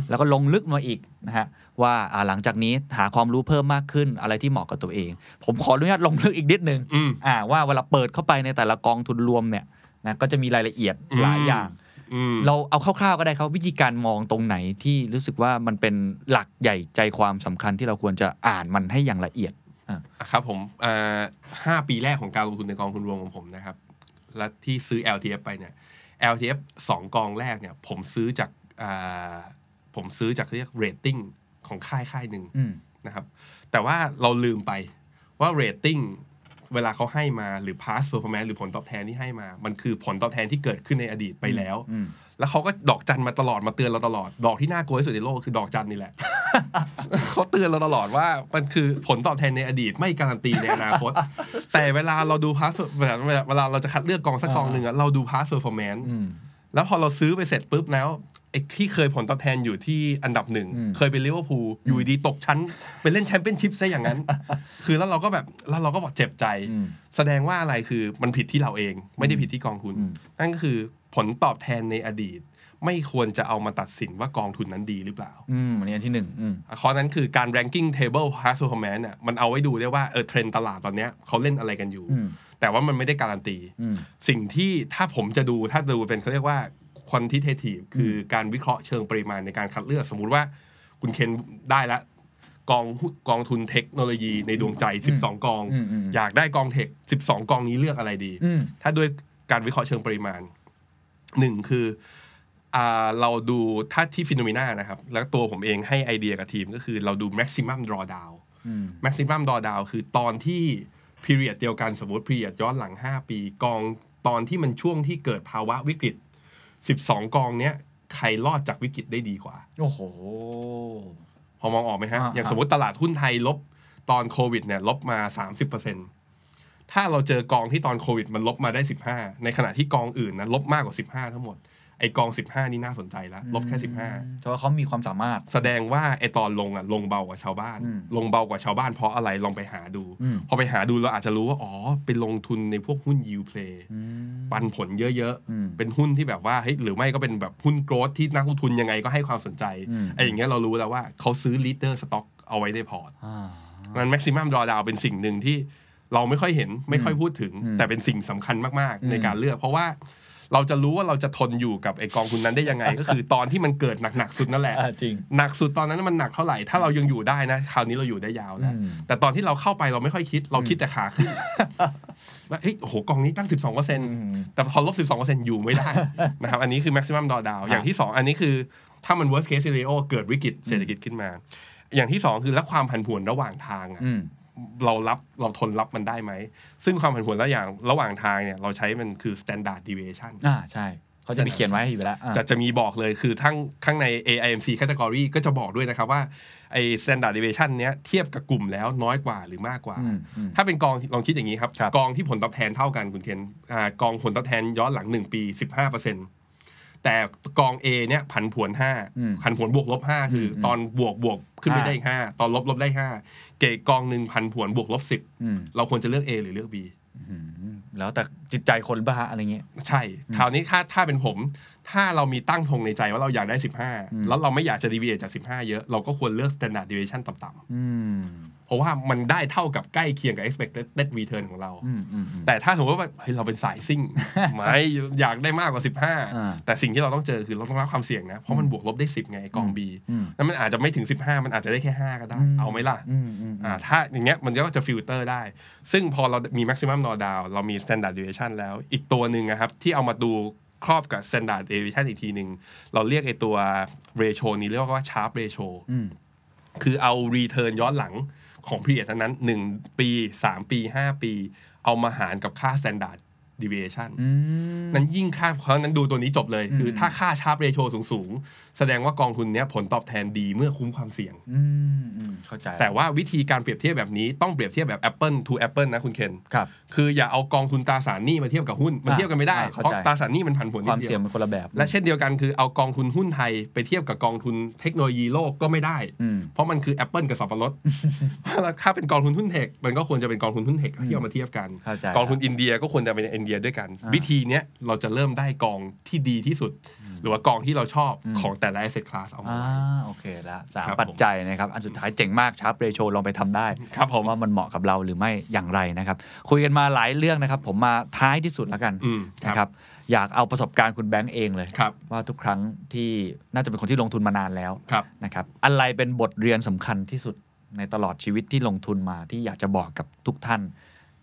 Speaker 1: แล้วก็ลงลึกมาอีกนะฮะว่าหลังจากนี้หาความรู้เพิ่มมากขึ้นอะไรที่เหมาะกับตัวเอง ผมขออนุญาตลงลึกอีกนิดนึงอ่าว่าเวลาเปิดเข้าไปในแต่ละกองทุนรวมเนี่ยนะก็จะมีรายละเอียดหลายอย่างเราเอาคร่าวๆ ก็ได้ครับวิธีการมองตรงไหนที่รู้สึกว่ามันเป็นหลักใหญ่ใจความสำคัญที่เราควรจะอ่านมันให้อย่างละเอียดครับผม
Speaker 2: ห้าปีแรกของการลงทุนในกองทุนรวมของผมนะครับ และที่ซื้อ LTF ไปเนี่ย LTF งกองแรกเนี่ยผมซื้อจากผมซื้อจากเรียกเรตติ้งของค่ายค่ายหนึ่งนะครับ แต่ว่าเราลืมไปว่าเรตติ้งเวลาเขาให้มาหรือ past performance หรือผลตอบแทนที่ให้มา มันคือผลตอบแทนที่เกิดขึ้นในอดีตไปแล้ว แล้วเขาก็ดอกจันมาตลอดมาเตือนเราตลอดดอกที่น่ากลัวที่สุดในโลกคือดอกจันนี่แหละเขาเตือนเราตลอดว่า มันคือผลตอบแทนในอดีต ไม่การันตีในอนาคต แต่เวลาเราดู past เวลาเราจะคัดเลือกกองสักกองหนึ่งเราดู past performance แล้วพอเราซื้อไปเสร็จปุ๊บแล้วไอ้ที่เคยผลตอบแทนอยู่ที่อันดับหนึ่งเคยเป็นลิเวอร์พูลอยู่ดีตกชั้นเป็นเล่นแชมเปี้ยนชิพซะอย่างนั้น คือแล้วเราก็แบบแล้วเราก็บอกเจ็บใจ แสดงว่าอะไรคือมันผิดที่เราเอง ไม่ได้ผิดที่กองทุนนั่นก็คือผลตอบแทนในอดีตไม่ควรจะเอามาตัดสินว่ากองทุนนั้นดีหรือเปล่า อืมอันนี้อันที่หนึ่งข้อนั้นคือการ ranking table performance เนี่ย มันเอาไว้ดูได้ว่า เออเทรนตลาดตอนเนี้ยเขาเล่นอะไรกันอยู่ แต่ว่ามันไม่ได้การันตี สิ่งที่ถ้าผมจะดู ถ้าดูเป็นเขาเรียกว่า quantitative คือการวิเคราะห์เชิงปริมาณในการคัดเลือก สมมุติว่า คุณเคนได้ละ กองกองทุนเทคโนโลยี ในดวงใจ12กอง อยากได้กองเทค12กองนี้เลือกอะไรดี ถ้าด้วยการวิเคราะห์เชิงปริมาณหนึ่งคือเราดูถ้าที่ฟิโนเมนานะครับ แล้วตัวผมเองให้ไอเดียกับทีมก็คือเราดูแม็กซิมัมดรอดาวแม็กซิมัมดรอดาวคือตอนที่ีเรียดเดียวกันสมมติีเรียดย้อนหลัง 5 ปีกองตอนที่มันช่วงที่เกิดภาวะวิกฤต 12 กองเนี้ยใครรอดจากวิกฤตได้ดีกว่า โอ้โห พอมองออกไหมฮะ อย่างสมมติตลาดหุ้นไทยลบตอนโควิดเนี่ยลบมา 30%ถ้าเราเจอกองที่ตอนโควิดมันลบมาได้15 ในขณะที่กองอื่นนะลบมากกว่า 15 ทั้งหมดไอกอง 15 นี่น่าสนใจแล้วลบแค่ 15เพราะเขามีความสามารถแสดงว่าไอตอนลงอ่ะลงเบากว่าชาวบ้าน ลงเบากว่าชาวบ้านเพราะอะไรลองไปหาดูพอไปหาดูเราอาจจะรู้ว่า อ๋อ เป็นลงทุนในพวกหุ้นยูเพลย์ปันผลเยอะๆ เป็นหุ้นที่แบบว่าเฮ้ยหรือไม่ก็เป็นแบบ หุ้นโกรดที่นักลงทุนยังไงก็ให้ความสนใจไออย่างเงี้ยเรารู้แล้วว่าเขาซื้อลีดเดอร์สต็อกเอาไว้ในพอร์ตมันแม็กซิมัมดรอดาวเป็นสิ่งหนึ่งที่เราไม่ค่อยเห็นไม่ค่อยพูดถึงแต่เป็นสิ่งสำคัญมากๆ ในการเลือกเพราะว่าเราจะรู้ว่าเราจะทนอยู่กับไอกองทุนนั้นได้ยังไง ก็คือตอนที่มันเกิดหนักๆสุดนั่นแหละ จริงหนักสุดตอนนั้นมันหนักเท่าไหร่ถ้าเรายังอยู่ได้นะ คราวนี้เราอยู่ได้ยาวแล้วแต่ตอนที่เราเข้าไปเราไม่ค่อยคิด เราคิดแต่ขาขึ้นว่าเฮ้ยโหกองนี้ตั้ง 12อแต่พอลบ12 อยู่ไม่ได้นะครับอันนี้คือ maximum drawdown อย่างที่2อันนี้คือ ถ้ามัน worst case scenario เกิดวิกฤตเศรษฐกิจขึ้นมา อย่างที่ 2 คือและความผันผวนระหว่างทางเรารับเราทนรับมันได้ไหม ซึ่งความผันผวนละอย่างระหว่างทางเนี่ย เราใช้มันคือ standard deviation อ่าใช่ เขาจะมีเขียนไว้อยู่แล้วจะจะมีบอกเลยคือทั้งข้างใน AIMC category ก็จะบอกด้วยนะครับว่าไอ้ standard deviation เนี้ยเทียบกับกลุ่มแล้วน้อยกว่าหรือมากกว่า ถ้าเป็นกองลองคิดอย่างนี้ครับ กองที่ผลตอบแทนเท่ากันคุณเคนกองผลตอบแทนย้อนหลัง1ปี15%เปอร์เซ็นตแต่กอง A เนี่ยผันผวน5ผันผวนบวกลบ5 คือ ตอนบวกบวกขึ้นไปได้อีก5ตอนลบลบได้5เกรกองหนึ่งผันผวนบวกลบ10 เราควรจะเลือก A หรือเลือก B แล้วแต่จิตใจคนบ้าอะไรเงี้ยใช่คราวนี้ถ้าถ้าเป็นผม ถ้าเรามีตั้งธงในใจว่าเราอยากได้ 15 แล้วเราไม่อยากจะดีเวียจาก 15 เยอะ เราก็ควรเลือกสแตนดาร์ดด v เวชั่นต่
Speaker 1: ำๆ
Speaker 2: เพราะว่ามันได้เท่ากับใกล้เคียงกับ expected return ของเรา แต่ถ้าสมมติว่าเราเป็นสายซิ่งไม่อยากได้มากกว่า 15 แต่สิ่งที่เราต้องเจอคือเราต้องรับความเสี่ยงนะ เพราะมันบวกลบได้ 10 ไงกอง B แล้วมันอาจจะไม่ถึง 15 มันอาจจะได้แค่ 5 ก็ได้ เอาไหมล่ะ ถ้าอย่างเงี้ยมันก็จะฟิลเตอร์ได้ ซึ่งพอเรามี maximum no down เรามี standard deviation แล้ว อีกตัวหนึ่งนะครับ ที่เอามาดูครอบกับ standard deviation อีกทีหนึ่ง เราเรียกไอตัว ratio นี้เรียกว่า sharp ratio คือเอา return ย้อนหลังของพีเรทั้งนั้น 1 ปี 3 ปี 5 ปีเอามาหารกับค่าสแตนดาร์ด deviation นั้นยิ่งค่าเพราะนั้นดูตัวนี้จบเลยคือถ้าค่าชาร์ปเรโชสูงๆแสดงว่ากองทุนนี้ผลตอบแทนดีเมื่อคุ้มความเสี่ยงเข้าใจแต่ว่าวิธีการเปรียบเทียบแบบนี้ต้องเปรียบเทียบแบบ Apple to Apple นะคุณเคนครับคืออย่าเอากองทุนตราสารหนี้มาเทียบกับหุ้นมันเทียบกันไม่ได้เพราะตราสารหนี้มันผันผวนความเสี่ยงมันคนละแบบและเช่นเดียวกันคือเอากองทุนหุ้นไทยไปเทียบกับกองทุนเทคโนโลยีโลกก็ไม่ได้ เพราะมันคือ Apple กับสับปะรดถ้าเป็นกองทุนหุ้นเทคมันก็ควรจะเป็นกองทุนหุ้นเทคที่เอามาเทียบกันกองทุนอินเดียก็ควรจะเป็นเดียด้วยกันวิธีเนี้ยเราจะเริ่มได้กองที่ดีที่สุด หรือว่ากองที่เราชอบของแต่ละ asset class
Speaker 1: เอามาโอเคละสามปัจจัยนะครับอันสุดท้ายเจ๋งมากชาร์ปเรโชลองไปทำได้ครับผมว่ามันเหมาะกับเราหรือไม่อย่างไรนะครับคุยกันมาหลายเรื่องนะครับผมมาท้ายที่สุดแล้วกันนะครับอยากเอาประสบการณ์คุณแบงค์เองเลย ว่าทุกครั้งที่น่าจะเป็นคนที่ลงทุนมานานแล้วนะครับอะไรเป็นบทเรียนสำคัญที่สุดในตลอดชีวิตที่ลงทุนมาที่อยากจะบอกกับทุกท่าน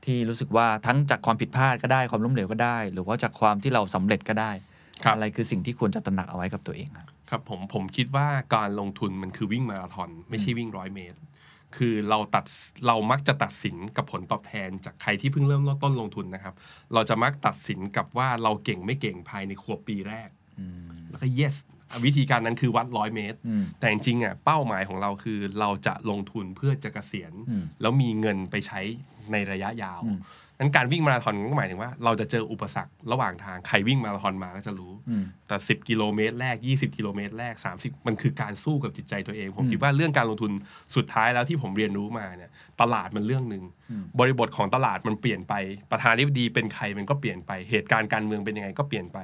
Speaker 1: ที่รู้สึกว่าทั้งจากความผิดพลาดก็ได้ความล้มเหลวก็ได้ หรือว่าจากความที่เราสำเร็จก็ได้ อะไรคือสิ่งที่ควรจะตระหนักเอาไว้กับตัวเองครับครับผมผม
Speaker 2: คิดว่าการลงทุนมันคือวิ่งมาราธอนไม่ใช่วิ่งร้อยเมตร คือเราตัดเรามักจะตัดสินกับผลตอบแทนจากใครที่เพิ่งเริ่มต้นลงทุนนะครับ เราจะมักตัดสินกับว่าเราเก่งไม่เก่งภายในขวบปีแรกแล้วก็ yes วิธีการนั้นคือวัดร้อยเมตรแต่จริงๆอ่ะเป้าหมายของเราคือเราจะลงทุนเพื่อจะกะเกษียณ แล้วมีเงินไปใช้ในระยะยาวนั้นการวิ่งมาราธอนก็หมายถึงว่าเราจะเจออุปสรรคระหว่างทางใครวิ่งมาราธอนมาก็จะรู้แต่10กิโลเมตรแรก20กิโลเมตรแรก 30 มันคือการสู้กับจิตใจตัวเอง ผมคิดว่าเรื่องการลงทุนสุดท้ายแล้วที่ผมเรียนรู้มาเนี่ยตลาดมันเรื่องหนึ่งบริบทของตลาดมันเปลี่ยนไป ประธานาธิบดีเป็นใครมันก็เปลี่ยนไปเหตุการณ์การเมืองเป็นยังไงก็เปลี่ยนไป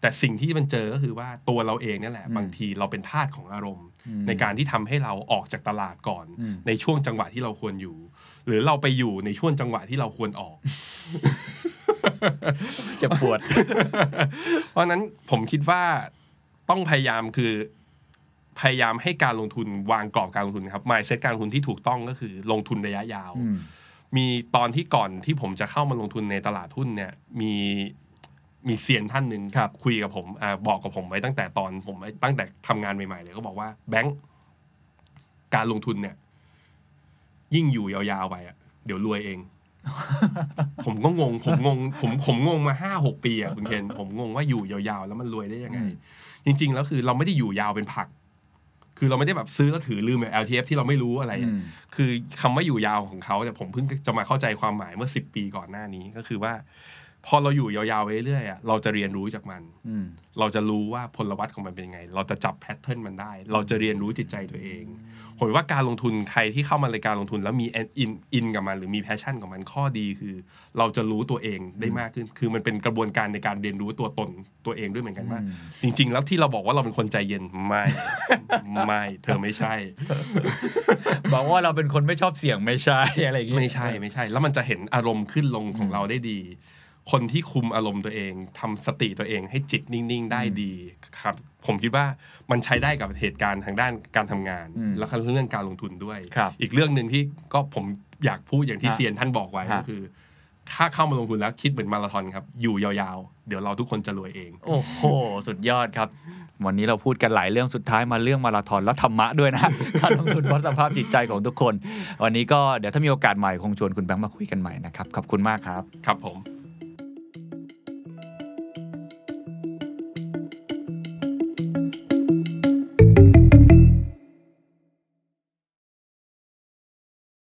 Speaker 2: แต่สิ่งที่มันเจอก็คือว่าตัวเราเองนี่แหละบางทีเราเป็นทาสของอารมณ์ในการที่ทำให้เราออกจากตลาดก่อน ในช่วงจังหวะที่เราควรอยู่หรือเราไปอยู่ในช่วงจังหวะที่เราควรออก จะปวด เพราะนั้นผมคิดว่าต้องพยายามคือ พยายามให้การลงทุนวางกรอบการลงทุนครับ m ม n d เซตการลงทุนที่ถูกต้องก็คือลงทุนระยะยาว มีตอนที่ก่อนที่ผมจะเข้ามาลงทุนในตลาดหุ้นเนี่ยมีมีเซียนท่านหนึ่งครับ คุยกับผมอบอกกับผมไว้ตั้งแต่ตอนผมตั้งแต่ทำงานใหม่ๆเลยก็บอกว่าแบงก์การลงทุนเนี่ยยิ่งอยู่ยาวๆไปอ่ะ เดี๋ยวรวยเองผมก็งงผมงงผมผมงงมาห้าหกปีอ่ะคุณเคนผมงงว่าอยู่ยาวๆ แล้วมันรวยได้ยังไง จริงๆ แล้วคือเราไม่ได้อยู่ยาวเป็นผัก คือเราไม่ได้แบบซื้อแล้วถือลืมแบบ LTF ที่เราไม่รู้อะไร คือคำว่าอยู่ยาวของเขาแต่ผมเพิ่งจะมาเข้าใจความหมายเมื่อสิบปีก่อนหน้านี้ก็คือว่าพอเราอยู่ยาวๆไปเรื่อยๆ เราจะเรียนรู้จากมันเราจะรู้ว่าพลวัตของมันเป็นยังไง เราจะจับแพทเทิร์นมันได้ เราจะเรียนรู้จิตใจตัวเองผมว่าการลงทุนใครที่เข้ามาในการลงทุน แล้วมีอินอินกับมันหรือมีแพชชั่น กับมันข้อดีคือ เราจะรู้ตัวเองได้มากขึ้น คือมันเป็นกระบวนการในการเรียนรู้ตัวตนตัวเองด้วยเหมือนกันว่าจริง ๆ แล้วที่เราบอกว่าเราเป็นคนใจเย็นไม่ไม่ เธอไม่ใช่บอกว่าเราเป็นคนไม่ชอบเสี่ยง ไม่ใช่อะไรอย่างนี้ไม่ใช่ ไม่ใช่แล้วมันจะเห็นอารมณ์ขึ้นลงของเราได้ดีคนที่คุมอารมณ์ตัวเอง ทำสติตัวเองให้จิตนิ่งๆ ได้ดีครับ ผมคิดว่ามันใช้ได้กับเหตุการณ์ทางด้านการทำงานและเรื่องการลงทุนด้วยอีกเรื่องหนึ่งที่ก็ผมอยากพูดอย่างที่เซียนท่านบอกไว้ก็คือถ้าเข้ามาลงทุนแล้วคิดเหมือนมาราธอนครับอยู่ยาว
Speaker 1: ๆ เดี๋ยวเราทุกคนจะรวยเอง โอ้โห สุดยอดครับ วันนี้เราพูดกันหลายเรื่องสุดท้ายมาเรื่องมาราธอนแล้วธรรมะด้วยนะการลงทุนเพราะสภาพจิตใจของทุกคน วันนี้ก็เดี๋ยวถ้ามีโอกาสใหม่คงชวนคุณแบงค์มาคุยกันใหม่นะครับขอบคุณมากครับครับผม